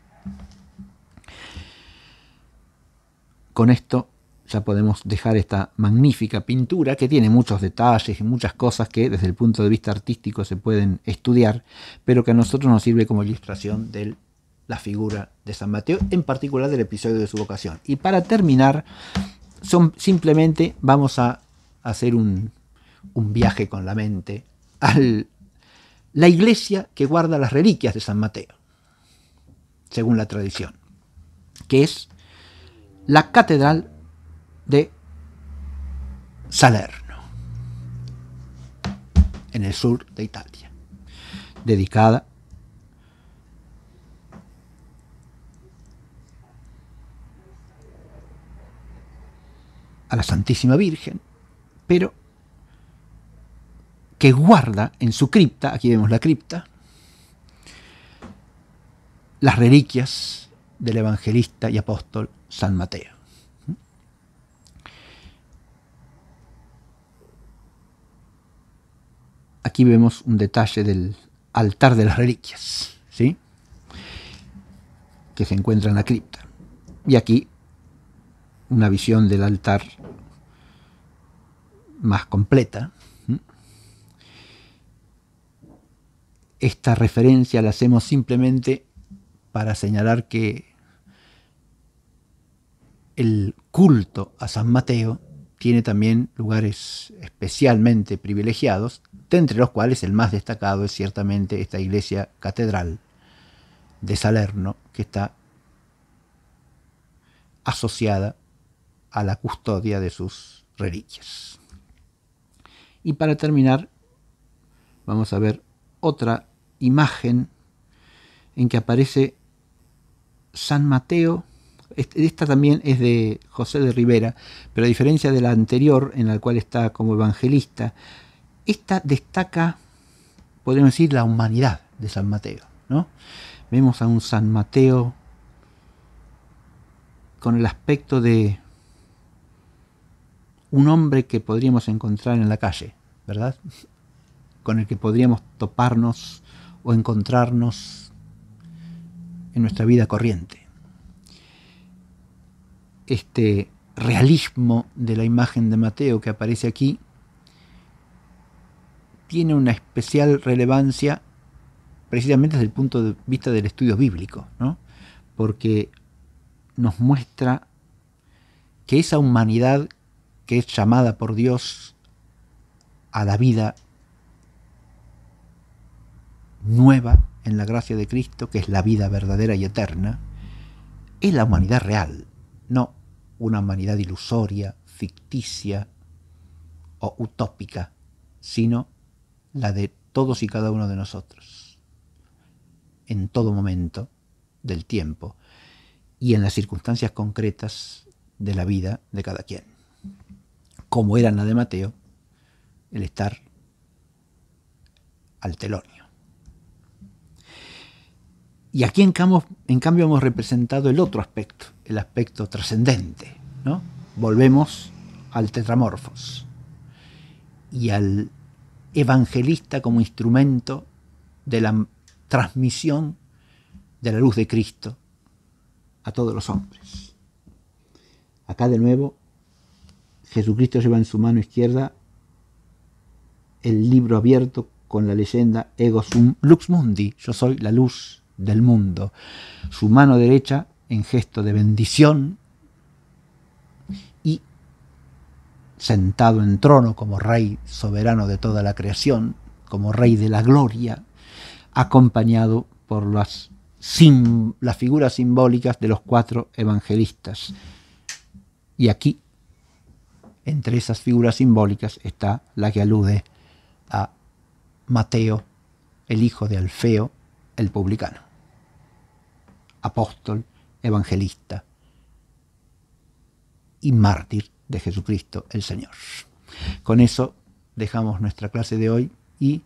Con esto ya podemos dejar esta magnífica pintura que tiene muchos detalles y muchas cosas que desde el punto de vista artístico se pueden estudiar, pero que a nosotros nos sirve como ilustración de la figura de San Mateo, en particular del episodio de su vocación. Y para terminar, son, simplemente vamos a hacer un, un viaje con la mente a la iglesia que guarda las reliquias de San Mateo, según la tradición, que es la Catedral de Salerno, en el sur de Italia, dedicada a la Santísima Virgen, pero que guarda en su cripta, aquí vemos la cripta, las reliquias del evangelista y apóstol San Mateo. aquí vemos un detalle del altar de las reliquias, ¿sí? que se encuentra en la cripta. Y aquí una visión del altar más completa. Esta referencia la hacemos simplemente para señalar que el culto a San Mateo tiene también lugares especialmente privilegiados este, entre los cuales el más destacado es ciertamente esta iglesia catedral de Salerno, que está asociada a la custodia de sus reliquias. Y para terminar, vamos a ver otra imagen en que aparece San Mateo. Este, esta también es de José de Rivera, pero a diferencia de la anterior, en la cual está como evangelista, esta destaca, podríamos decir, la humanidad de San Mateo. ¿no? Vemos a un San Mateo con el aspecto de un hombre que podríamos encontrar en la calle, ¿verdad? Con el que podríamos toparnos o encontrarnos en nuestra vida corriente. Este realismo de la imagen de Mateo que aparece aquí tiene una especial relevancia precisamente desde el punto de vista del estudio bíblico, porque nos muestra que esa humanidad que es llamada por Dios a la vida nueva en la gracia de Cristo, que es la vida verdadera y eterna, es la humanidad real, no una humanidad ilusoria, ficticia o utópica, sino la de todos y cada uno de nosotros, en todo momento del tiempo y en las circunstancias concretas de la vida de cada quien, como era la de Mateo, el estar al telonio. Y aquí en cambio, en cambio hemos representado el otro aspecto, el aspecto trascendente. ¿no? Volvemos al tetramorfos y al evangelista como instrumento de la transmisión de la luz de Cristo a todos los hombres. Acá de nuevo, Jesucristo lleva en su mano izquierda el libro abierto con la leyenda Ego sum lux mundi, yo soy la luz del mundo. Su mano derecha, en gesto de bendición, sentado en trono como Rey soberano de toda la creación, como Rey de la gloria, acompañado por las, figuras simbólicas de los cuatro evangelistas. Y aquí, entre esas figuras simbólicas, está la que alude a Mateo, el hijo de Alfeo, el publicano, apóstol, evangelista y mártir de Jesucristo el Señor. Con eso dejamos nuestra clase de hoy y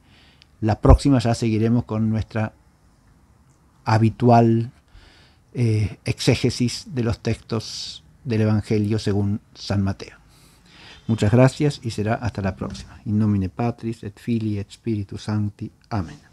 la próxima ya seguiremos con nuestra habitual eh, exégesis de los textos del Evangelio según San Mateo. Muchas gracias y será hasta la próxima. In nomine Patris et Filii et Spiritus Sancti. Amén.